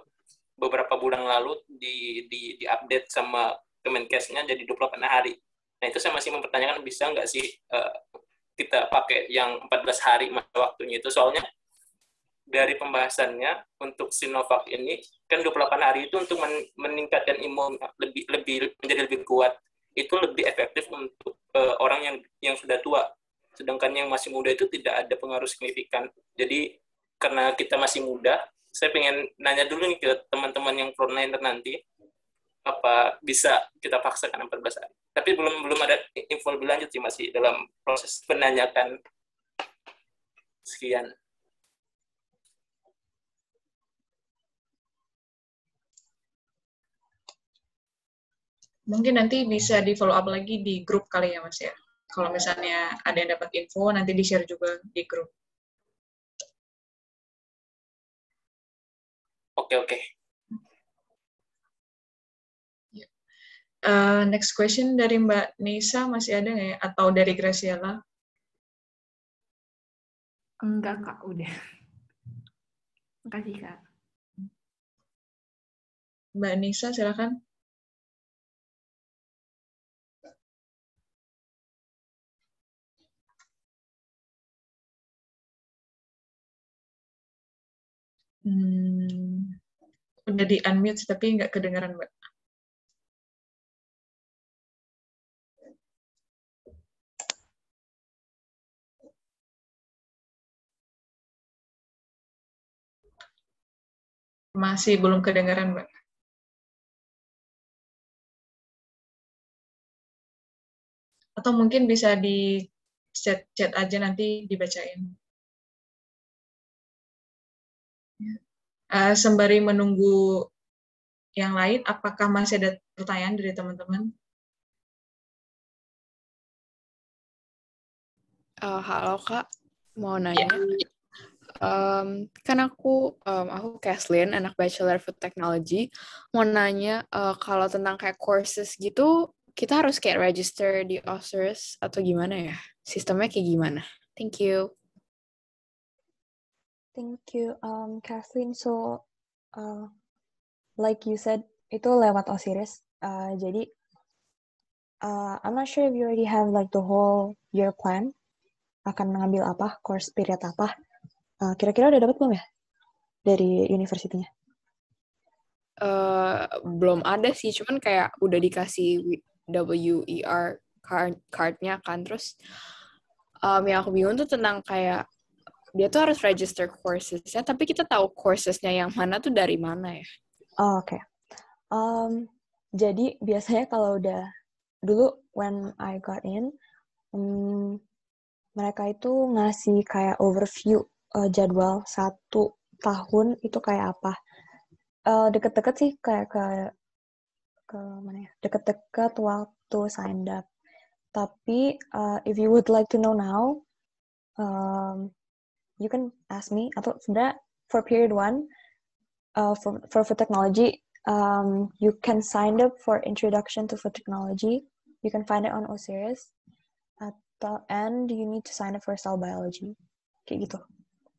beberapa bulan lalu di, di, di update sama Kemenkesnya jadi 28 hari. Nah itu saya masih mempertanyakan bisa nggak sih eh, kita pakai yang 14 hari masa waktunya itu. Soalnya dari pembahasannya untuk Sinovac ini kan 28 hari itu untuk meningkatkan imun lebih lebih menjadi lebih kuat itu lebih efektif untuk uh, orang yang yang sudah tua sedangkan yang masih muda itu tidak ada pengaruh signifikan jadi karena kita masih muda saya pengen nanya dulu nih ke teman-teman yang frontliner nanti apa bisa kita paksakan 14 hari tapi belum belum ada info lebih lanjut sih masih dalam proses penanyakan sekian mungkin nanti bisa di follow up lagi di grup kali ya Mas ya. Kalau misalnya ada yang dapat info nanti di share juga di grup. Oke oke. Uh, next question dari Mbak Nisa masih ada nggak ya? Atau dari Graciela? Enggak kak, udah. Makasih kak. Mbak Nisa silakan. Hmm, udah di unmute tapi nggak kedengaran mbak. Masih belum kedengaran mbak. Atau mungkin bisa di chat chat aja nanti dibacain. Uh, sembari menunggu yang lain, apakah masih ada pertanyaan dari teman-teman? Uh, halo kak, mau ya. nanya. Yeah. Um, kan aku um, aku Kathleen anak Bachelor Food Technology mau nanya uh, kalau tentang kayak courses gitu kita harus kayak register di OSIRIS atau gimana ya sistemnya kayak gimana? Thank you. Thank you, um, Kathleen. So, uh, like you said, itu lewat Osiris. Uh, jadi, uh, I'm not sure if you already have like the whole year plan. Akan mengambil apa, course period apa. Uh, kira-kira udah dapat belum ya dari universitinya? Uh, belum ada sih, cuman kayak udah dikasih WER card card-nya kan. Terus um, yang aku bingung tuh tentang kayak dia tuh harus register courses coursesnya, tapi kita tahu coursesnya yang mana tuh dari mana ya? Oh, Oke. Okay. Um, jadi biasanya kalau udah dulu when I got in, um, mereka itu ngasih kayak overview uh, jadwal satu tahun itu kayak apa? Uh, deket-deket sih kayak ke ke mana ya? Deket-deket waktu signed up. Tapi uh, if you would like to know now, um, you can ask me atau sebenarnya for period one uh, for for food technology um, you can sign up for introduction to food technology you can find it on Osiris atau and you need to sign up for cell biology kayak gitu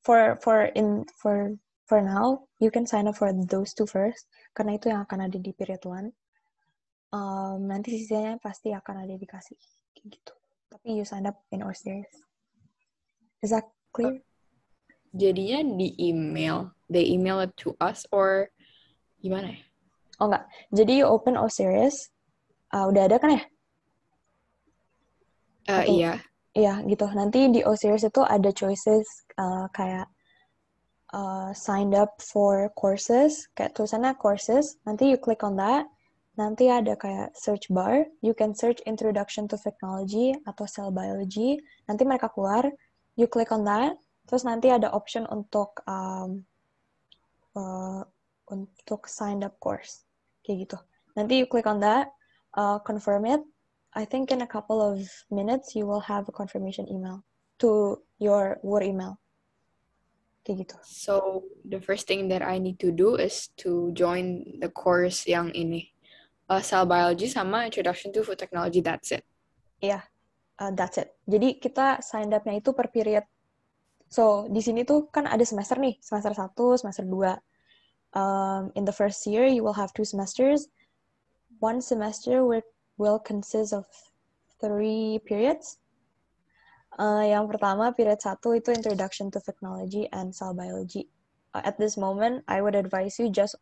for for in for for now you can sign up for those two first karena itu yang akan ada di period one um, nanti sisanya pasti akan ada dikasih kayak gitu tapi you sign up in Osiris is that clear jadinya di email they email it to us or gimana ya oh enggak jadi you open all series uh, udah ada kan ya uh, eh, okay. iya iya gitu nanti di all series itu ada choices uh, kayak uh, signed up for courses kayak tulisannya courses nanti you click on that nanti ada kayak search bar, you can search introduction to technology atau cell biology, nanti mereka keluar, you click on that, Terus nanti ada option untuk um, uh, untuk signed up course kayak gitu. Nanti you click on that, uh, confirm it. I think in a couple of minutes you will have a confirmation email to your work email. Kayak gitu. So the first thing that I need to do is to join the course yang ini. Uh, cell biology sama introduction to food technology. That's it. Iya, yeah, uh, that's it. Jadi kita sign up-nya itu per period So, di sini tuh kan ada semester nih, semester 1, semester 2. Um, in the first year, you will have two semesters. One semester will, will consist of three periods. Uh, yang pertama, period 1 itu Introduction to Technology and Cell Biology. Uh, at this moment, I would advise you just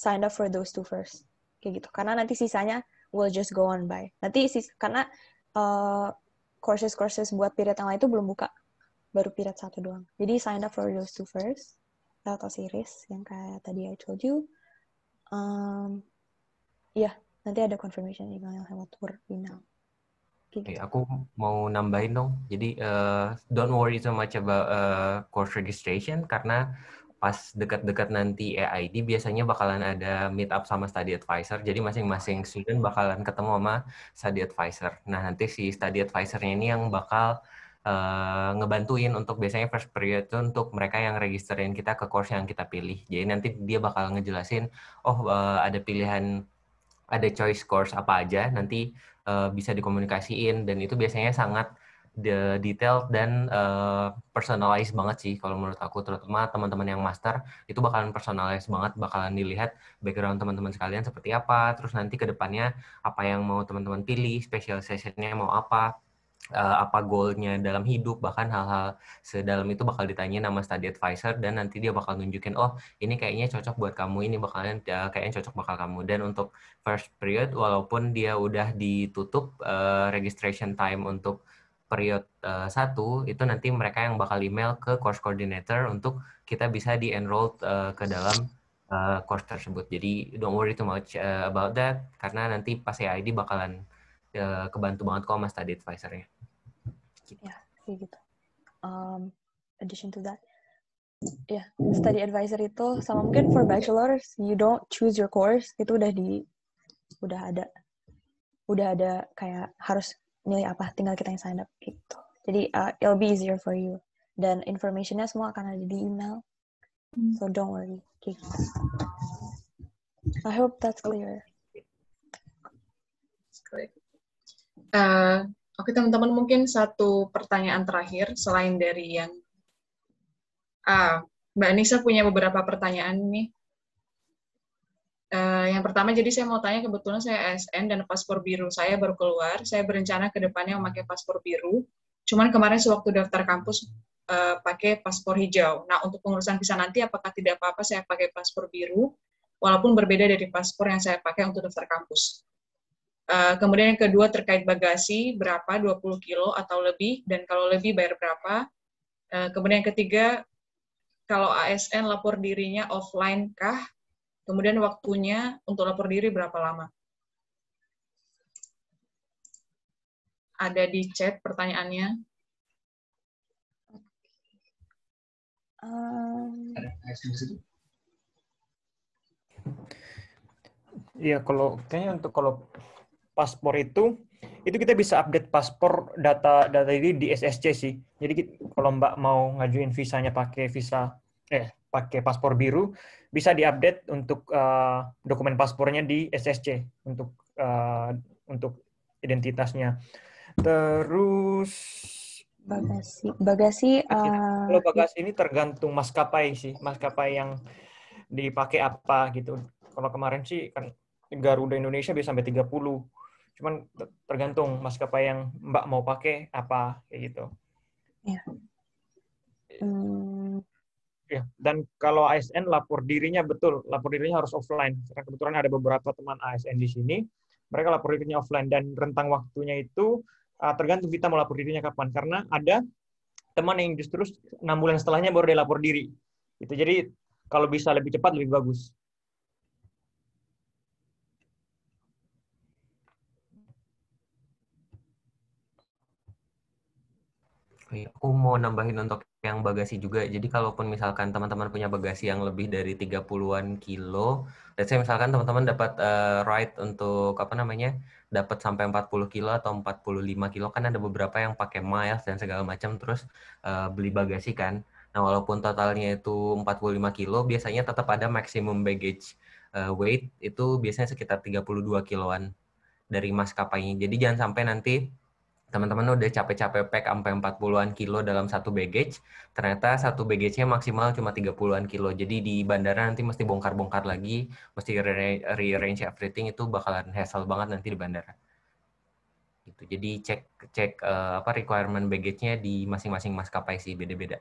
sign up for those two first. Kayak gitu. Karena nanti sisanya will just go on by. Nanti sis karena uh, courses-courses buat period yang lain itu belum buka baru pirat satu doang. Jadi sign up for those two first, atau series yang kayak tadi I told you. Um, ya, yeah, nanti ada confirmation email yang lewat tour Oke, Okay, gitu. aku mau nambahin dong. Jadi uh, don't worry so much about uh, course registration karena pas dekat-dekat nanti AID biasanya bakalan ada meet up sama study advisor. Jadi masing-masing student bakalan ketemu sama study advisor. Nah, nanti si study advisornya ini yang bakal Eh, ngebantuin untuk biasanya first period itu untuk mereka yang registerin kita ke course yang kita pilih. Jadi nanti dia bakal ngejelasin, oh uh, ada pilihan, ada choice course apa aja, nanti uh, bisa dikomunikasiin dan itu biasanya sangat the detail dan uh, personalized banget sih kalau menurut aku terutama teman-teman yang master itu bakalan personalized banget bakalan dilihat background teman-teman sekalian seperti apa terus nanti ke depannya apa yang mau teman-teman pilih special sessionnya mau apa uh, apa goalnya dalam hidup bahkan hal-hal sedalam itu bakal ditanya nama study advisor dan nanti dia bakal nunjukin oh ini kayaknya cocok buat kamu ini bakalan uh, kayaknya cocok bakal kamu dan untuk first period walaupun dia udah ditutup uh, registration time untuk periode uh, satu itu nanti mereka yang bakal email ke course coordinator untuk kita bisa di enroll uh, ke dalam uh, course tersebut. Jadi don't worry too much uh, about that karena nanti pas ID bakalan uh, kebantu banget kok sama study advisor-nya gitu. Ya, kayak gitu. Um, addition to that, ya yeah, study advisor itu sama mungkin for bachelors you don't choose your course itu udah di udah ada udah ada kayak harus nilai apa tinggal kita yang sign up gitu jadi uh, it'll be easier for you dan informasinya semua akan ada di email hmm. so don't worry kayak gitu. I hope that's clear. Uh, Oke teman-teman, mungkin satu pertanyaan terakhir selain dari yang ah, Mbak Nisa punya beberapa pertanyaan nih. Uh, yang pertama, jadi saya mau tanya, kebetulan saya ASN dan paspor biru saya baru keluar. Saya berencana ke depannya memakai paspor biru. Cuman kemarin sewaktu daftar kampus uh, pakai paspor hijau. Nah, untuk pengurusan visa nanti, apakah tidak apa-apa saya pakai paspor biru, walaupun berbeda dari paspor yang saya pakai untuk daftar kampus? Eh, kemudian yang kedua terkait bagasi, berapa 20 kilo atau lebih, dan kalau lebih bayar berapa. Uh, kemudian yang ketiga, kalau ASN lapor dirinya offline kah? Kemudian waktunya untuk lapor diri berapa lama? Ada di chat pertanyaannya. Um... kalau kayaknya untuk kalau paspor itu itu kita bisa update paspor data data ini di SSC sih. Jadi kalau Mbak mau ngajuin visanya pakai visa eh pakai paspor biru bisa diupdate untuk uh, dokumen paspornya di SSC untuk uh, untuk identitasnya. Terus bagasi bagasi uh, kalau bagasi ini tergantung maskapai sih, maskapai yang dipakai apa gitu. Kalau kemarin sih kan Garuda Indonesia bisa sampai 30 Cuman tergantung maskapai yang Mbak mau pakai apa kayak gitu. Hmm. Ya, dan kalau ASN lapor dirinya betul, lapor dirinya harus offline. Karena kebetulan ada beberapa teman ASN di sini, mereka lapor dirinya offline dan rentang waktunya itu uh, tergantung kita mau lapor dirinya kapan. Karena ada teman yang justru enam bulan setelahnya baru dia lapor diri. Itu jadi kalau bisa lebih cepat lebih bagus. Iya, aku mau nambahin untuk yang bagasi juga. Jadi kalaupun misalkan teman-teman punya bagasi yang lebih dari 30-an kilo, let's saya misalkan teman-teman dapat uh, ride untuk apa namanya? dapat sampai 40 kilo atau 45 kilo kan ada beberapa yang pakai miles dan segala macam terus uh, beli bagasi kan. Nah, walaupun totalnya itu 45 kilo, biasanya tetap ada maximum baggage uh, weight itu biasanya sekitar 32 kiloan dari maskapainya. Jadi jangan sampai nanti teman-teman udah capek-capek pack sampai 40-an kilo dalam satu baggage, ternyata satu baggage-nya maksimal cuma 30-an kilo. Jadi di bandara nanti mesti bongkar-bongkar lagi, mesti re rearrange everything itu bakalan hassle banget nanti di bandara. Gitu. Jadi cek cek uh, apa requirement baggage-nya di masing-masing maskapai sih beda-beda.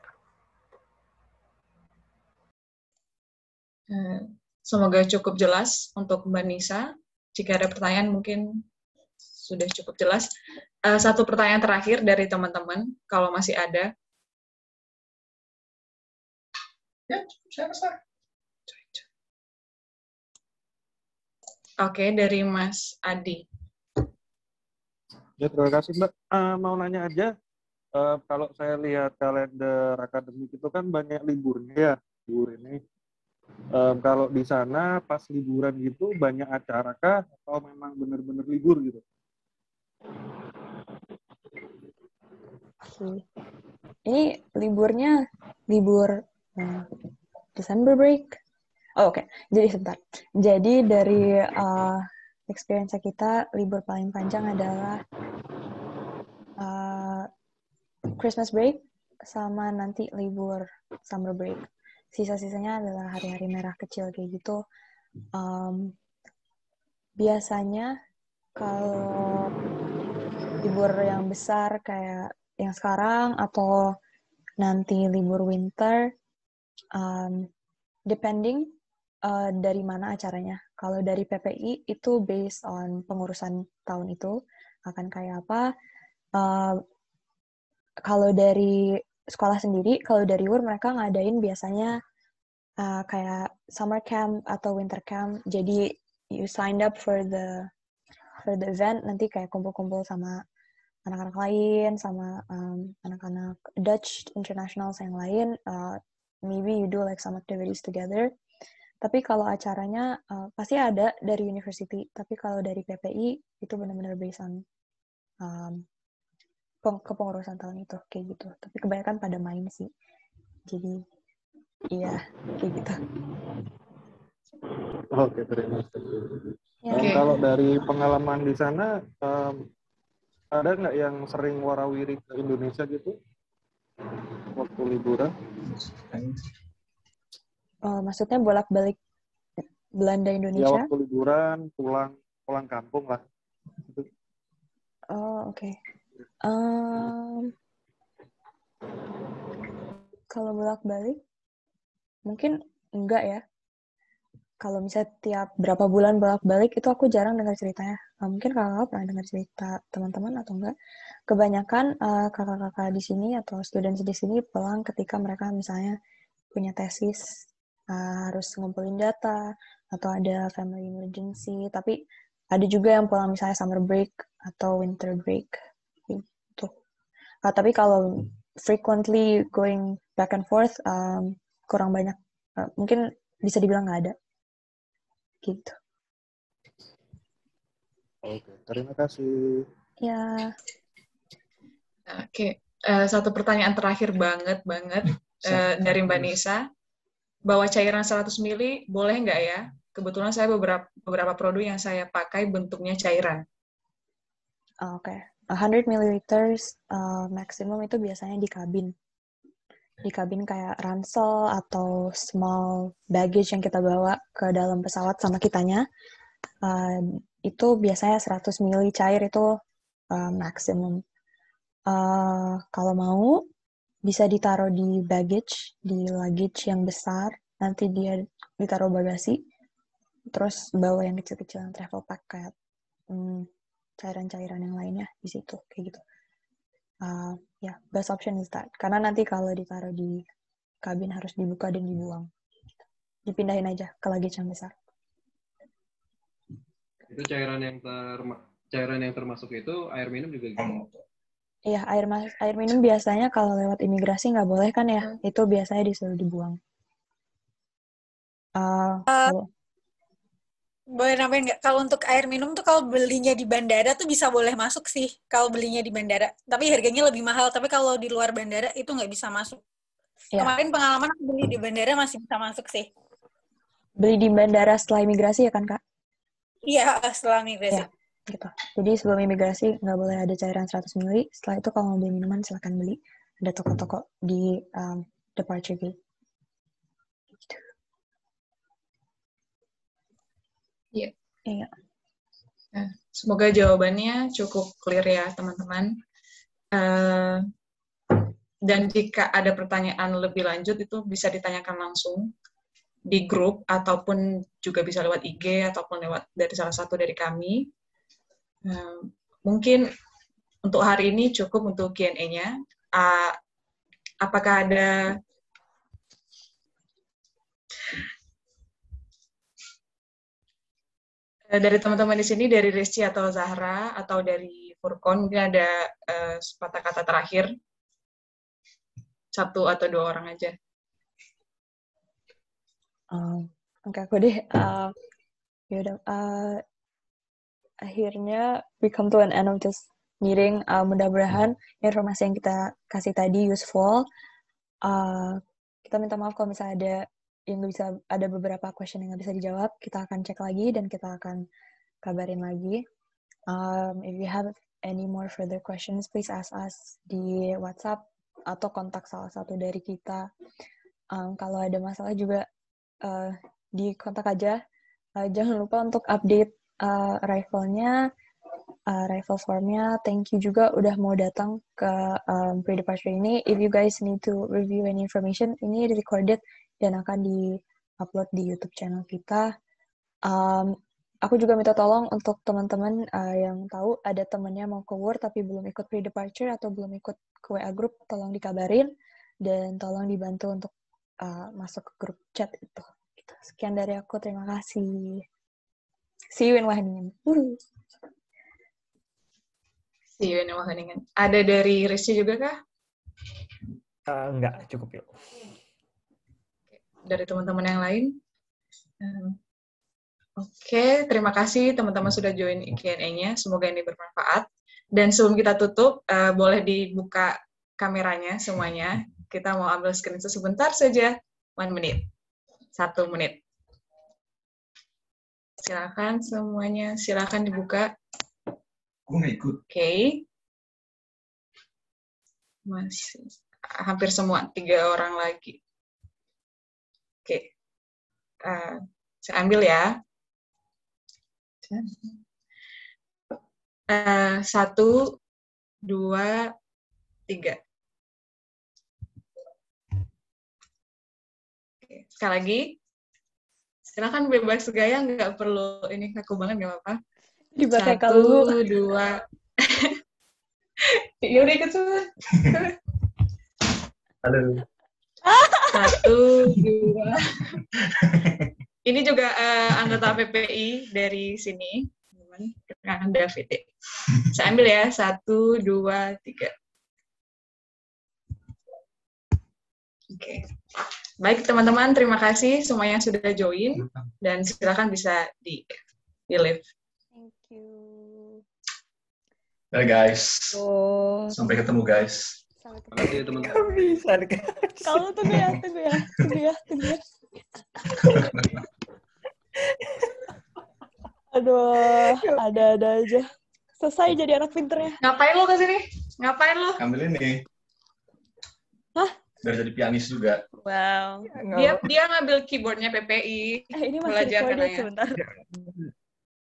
Hmm. Semoga cukup jelas untuk Mbak Nisa. Jika ada pertanyaan mungkin sudah cukup jelas. Uh, satu pertanyaan terakhir dari teman-teman, kalau masih ada. Ya, saya rasa. Oke, okay, dari Mas Adi. Ya, terima kasih Mbak. Uh, mau nanya aja, uh, kalau saya lihat kalender akademik itu kan banyak liburnya ya, libur ini. Um, kalau di sana pas liburan gitu banyak acara kah atau memang benar-benar libur gitu? Oke. Ini liburnya libur uh, December break. Oh, Oke, okay. jadi sebentar. Jadi dari uh, experience kita libur paling panjang adalah uh, Christmas break sama nanti libur summer break. Sisa-sisanya adalah hari-hari merah kecil kayak gitu. Um, biasanya kalau libur yang besar kayak yang sekarang atau nanti libur winter um, depending uh, dari mana acaranya kalau dari PPI itu based on pengurusan tahun itu akan kayak apa uh, kalau dari sekolah sendiri kalau dari UR mereka ngadain biasanya uh, kayak summer camp atau winter camp jadi you signed up for the for the event nanti kayak kumpul-kumpul sama anak-anak lain sama anak um, anak-anak Dutch international yang lain uh, maybe you do like some activities together tapi kalau acaranya uh, pasti ada dari university tapi kalau dari PPI itu benar-benar based on um, kepengurusan tahun itu kayak gitu tapi kebanyakan pada main sih jadi iya kayak gitu oke terima kasih okay. kalau dari pengalaman di sana um, ada nggak yang sering warawiri ke Indonesia gitu waktu liburan? Oh, maksudnya bolak-balik Belanda ya, Indonesia? Ya waktu liburan pulang pulang kampung lah. Oh oke. Okay. Um, kalau bolak-balik mungkin enggak ya kalau misalnya tiap berapa bulan bolak-balik itu aku jarang dengar ceritanya. Nah, mungkin kakak pernah dengar cerita teman-teman atau enggak. Kebanyakan kakak eh, kakak-kakak di sini atau student di sini pulang ketika mereka misalnya punya tesis, uh, harus ngumpulin data, atau ada family emergency, tapi ada juga yang pulang misalnya summer break atau winter break gitu. Uh, tapi kalau frequently going back and forth, um, kurang banyak. Uh, mungkin bisa dibilang nggak ada gitu oke terima kasih ya oke okay. uh, eh, satu pertanyaan terakhir banget banget uh, dari mbak Nisa bawa cairan 100 mili boleh nggak ya kebetulan saya beberapa beberapa produk yang saya pakai bentuknya cairan oke okay. 100 ml uh, maksimum itu biasanya di kabin di kabin kayak ransel atau small baggage yang kita bawa ke dalam pesawat sama kitanya uh, itu biasanya 100 mili cair itu uh, ehm, maksimum uh, ehm, kalau mau bisa ditaruh di baggage di luggage yang besar nanti dia ditaruh bagasi terus bawa yang kecil-kecilan travel pack kayak cairan hmm, cairan-cairan yang lainnya di situ kayak gitu uh, ya yeah, best option is that karena nanti kalau ditaruh di kabin harus dibuka dan dibuang dipindahin aja ke luggage yang besar itu cairan yang ter cairan yang termasuk itu air minum juga gitu Iya, air mas air minum biasanya kalau lewat imigrasi nggak boleh kan ya? Hmm. Itu biasanya disuruh dibuang. Uh, uh, boleh nambahin nggak kalau untuk air minum tuh kalau belinya di bandara tuh bisa boleh masuk sih kalau belinya di bandara tapi harganya lebih mahal tapi kalau di luar bandara itu nggak bisa masuk ya. kemarin pengalaman aku beli di bandara masih bisa masuk sih beli di bandara setelah imigrasi ya kan kak iya setelah imigrasi ya, gitu jadi sebelum imigrasi nggak boleh ada cairan 100 ml setelah itu kalau mau beli minuman silahkan beli ada toko-toko di um, departure gate Iya. Yeah. Nah, semoga jawabannya cukup clear ya teman-teman. Uh, dan jika ada pertanyaan lebih lanjut itu bisa ditanyakan langsung di grup ataupun juga bisa lewat IG ataupun lewat dari salah satu dari kami. Uh, mungkin untuk hari ini cukup untuk Q&A-nya. Uh, apakah ada Eh, dari teman-teman di sini dari Resi atau Zahra atau dari Furkon mungkin ada uh, sepatah kata terakhir satu atau dua orang aja. Um, Oke okay, aku deh. Uh, eh, yaudah. Uh, akhirnya we come to an end of this meeting. Uh, mudah-mudahan informasi yang kita kasih tadi useful. Uh, kita minta maaf kalau misalnya ada yang bisa ada beberapa question yang nggak bisa dijawab kita akan cek lagi dan kita akan kabarin lagi um, if you have any more further questions please ask us di WhatsApp atau kontak salah satu dari kita um, kalau ada masalah juga uh, di kontak aja uh, jangan lupa untuk update uh, rifle-nya uh, rifle formnya. Thank you juga udah mau datang ke um, pre-departure ini. If you guys need to review any information, ini recorded dan akan di-upload di YouTube channel kita. Um, aku juga minta tolong untuk teman-teman uh, yang tahu ada temannya mau keluar tapi belum ikut pre-departure atau belum ikut ke WA group, tolong dikabarin dan tolong dibantu untuk uh, masuk ke grup chat itu. Gitu. Sekian dari aku, terima kasih. See you in Wahningen. See you in Wahningen. Ada dari Rizky juga kah? Uh, enggak, cukup yuk dari teman-teman yang lain. Oke, okay, terima kasih teman-teman sudah join Q&A-nya. Semoga ini bermanfaat. Dan sebelum kita tutup, uh, boleh dibuka kameranya semuanya. Kita mau ambil screenshot sebentar saja. One menit. Satu menit. Silakan semuanya, silakan dibuka. Gue Oke. Okay. Masih hampir semua tiga orang lagi. Oke. Uh, saya ambil ya. Uh, satu, dua, tiga. Oke. Sekali lagi. Silahkan bebas gaya, nggak perlu ini kaku banget, nggak apa-apa. Satu, kalu. dua. Yaudah ikut semua. Halo. Ah! Satu, dua. Ini juga uh, anggota PPI dari sini. Perkenalkan David. Saya ambil ya. Satu, dua, tiga. Oke. Baik teman-teman, terima kasih semuanya sudah join dan silakan bisa di di live. Thank you. Bye guys. Sampai ketemu guys. Makasih ya bisa dikasih. Kamu tunggu ya, tunggu ya, tunggu ya, tunggu ya. Aduh, ada-ada aja. Selesai jadi anak pinternya. Ngapain lo kesini? Ngapain lo? Ambil ini. Hah? Biar jadi pianis juga. Wow. Iya, dia dia ngambil keyboardnya PPI. Eh, ini masih Belajar sebentar. Iya.